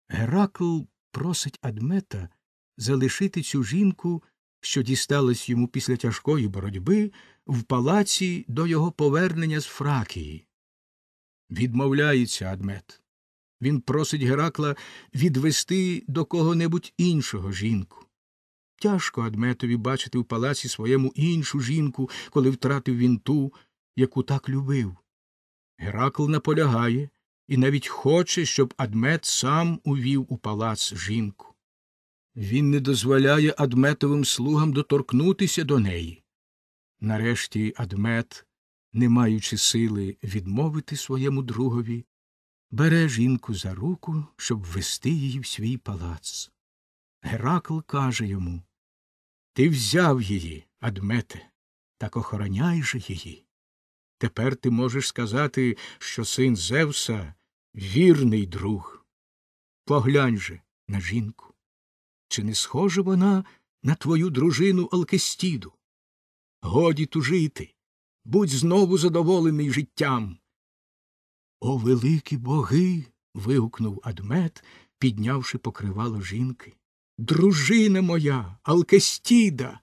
Геракл просить адмета залишити цю жінку, що дісталась йому після тяжкої боротьби, в палаці до його повернення з Фракії. Відмовляється адмет. Він просить Геракла відвести до кого небудь іншого жінку. Тяжко Адметові бачити в палаці своєму іншу жінку, коли втратив він ту, яку так любив. Геракл наполягає і навіть хоче, щоб Адмет сам увів у палац жінку. Він не дозволяє Адметовим слугам доторкнутися до неї. Нарешті Адмет, не маючи сили відмовити своєму другові, бере жінку за руку, щоб ввести її в свій палац. Геракл каже йому Ти взяв її, Адмете, так охороняй же її. Тепер ти можеш сказати, що син Зевса вірний друг. Поглянь же на жінку. Чи не схожа вона на твою дружину Алкестіду? Годі тужити, будь знову задоволений життям. О, великі боги. вигукнув Адмет, піднявши покривало жінки дружина моя, Алкестіда.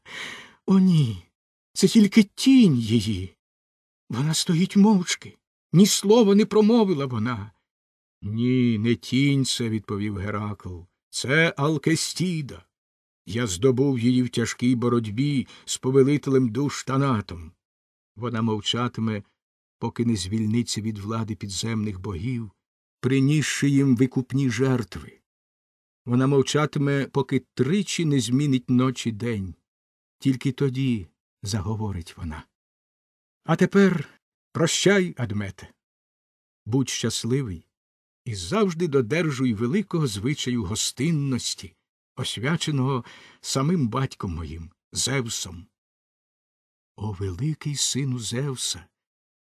О, ні, це тільки тінь її. Вона стоїть мовчки. Ні слова не промовила вона. Ні, не тінь це, відповів Геракл. Це Алкестіда. Я здобув її в тяжкій боротьбі з повелителем душ Танатом. Вона мовчатиме, поки не звільниться від влади підземних богів, принісши їм викупні жертви. Вона мовчатиме, поки тричі не змінить ночі день. Тільки тоді заговорить вона. А тепер прощай, Адмете. Будь щасливий і завжди додержуй великого звичаю гостинності, освяченого самим батьком моїм Зевсом. О, великий сину Зевса,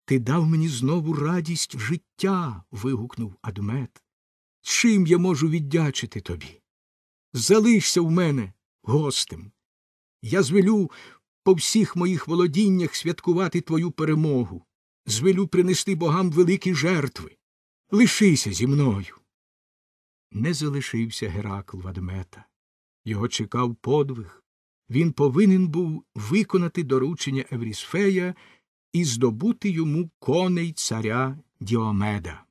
ти дав мені знову радість життя. вигукнув Адмет. Чим я можу віддячити тобі? Залишся в мене гостем. Я звелю по всіх моїх володіннях святкувати твою перемогу, звелю принести богам великі жертви. Лишися зі мною. Не залишився Геракл Вадмета. Його чекав подвиг. Він повинен був виконати доручення Еврісфея і здобути йому коней царя Діомеда.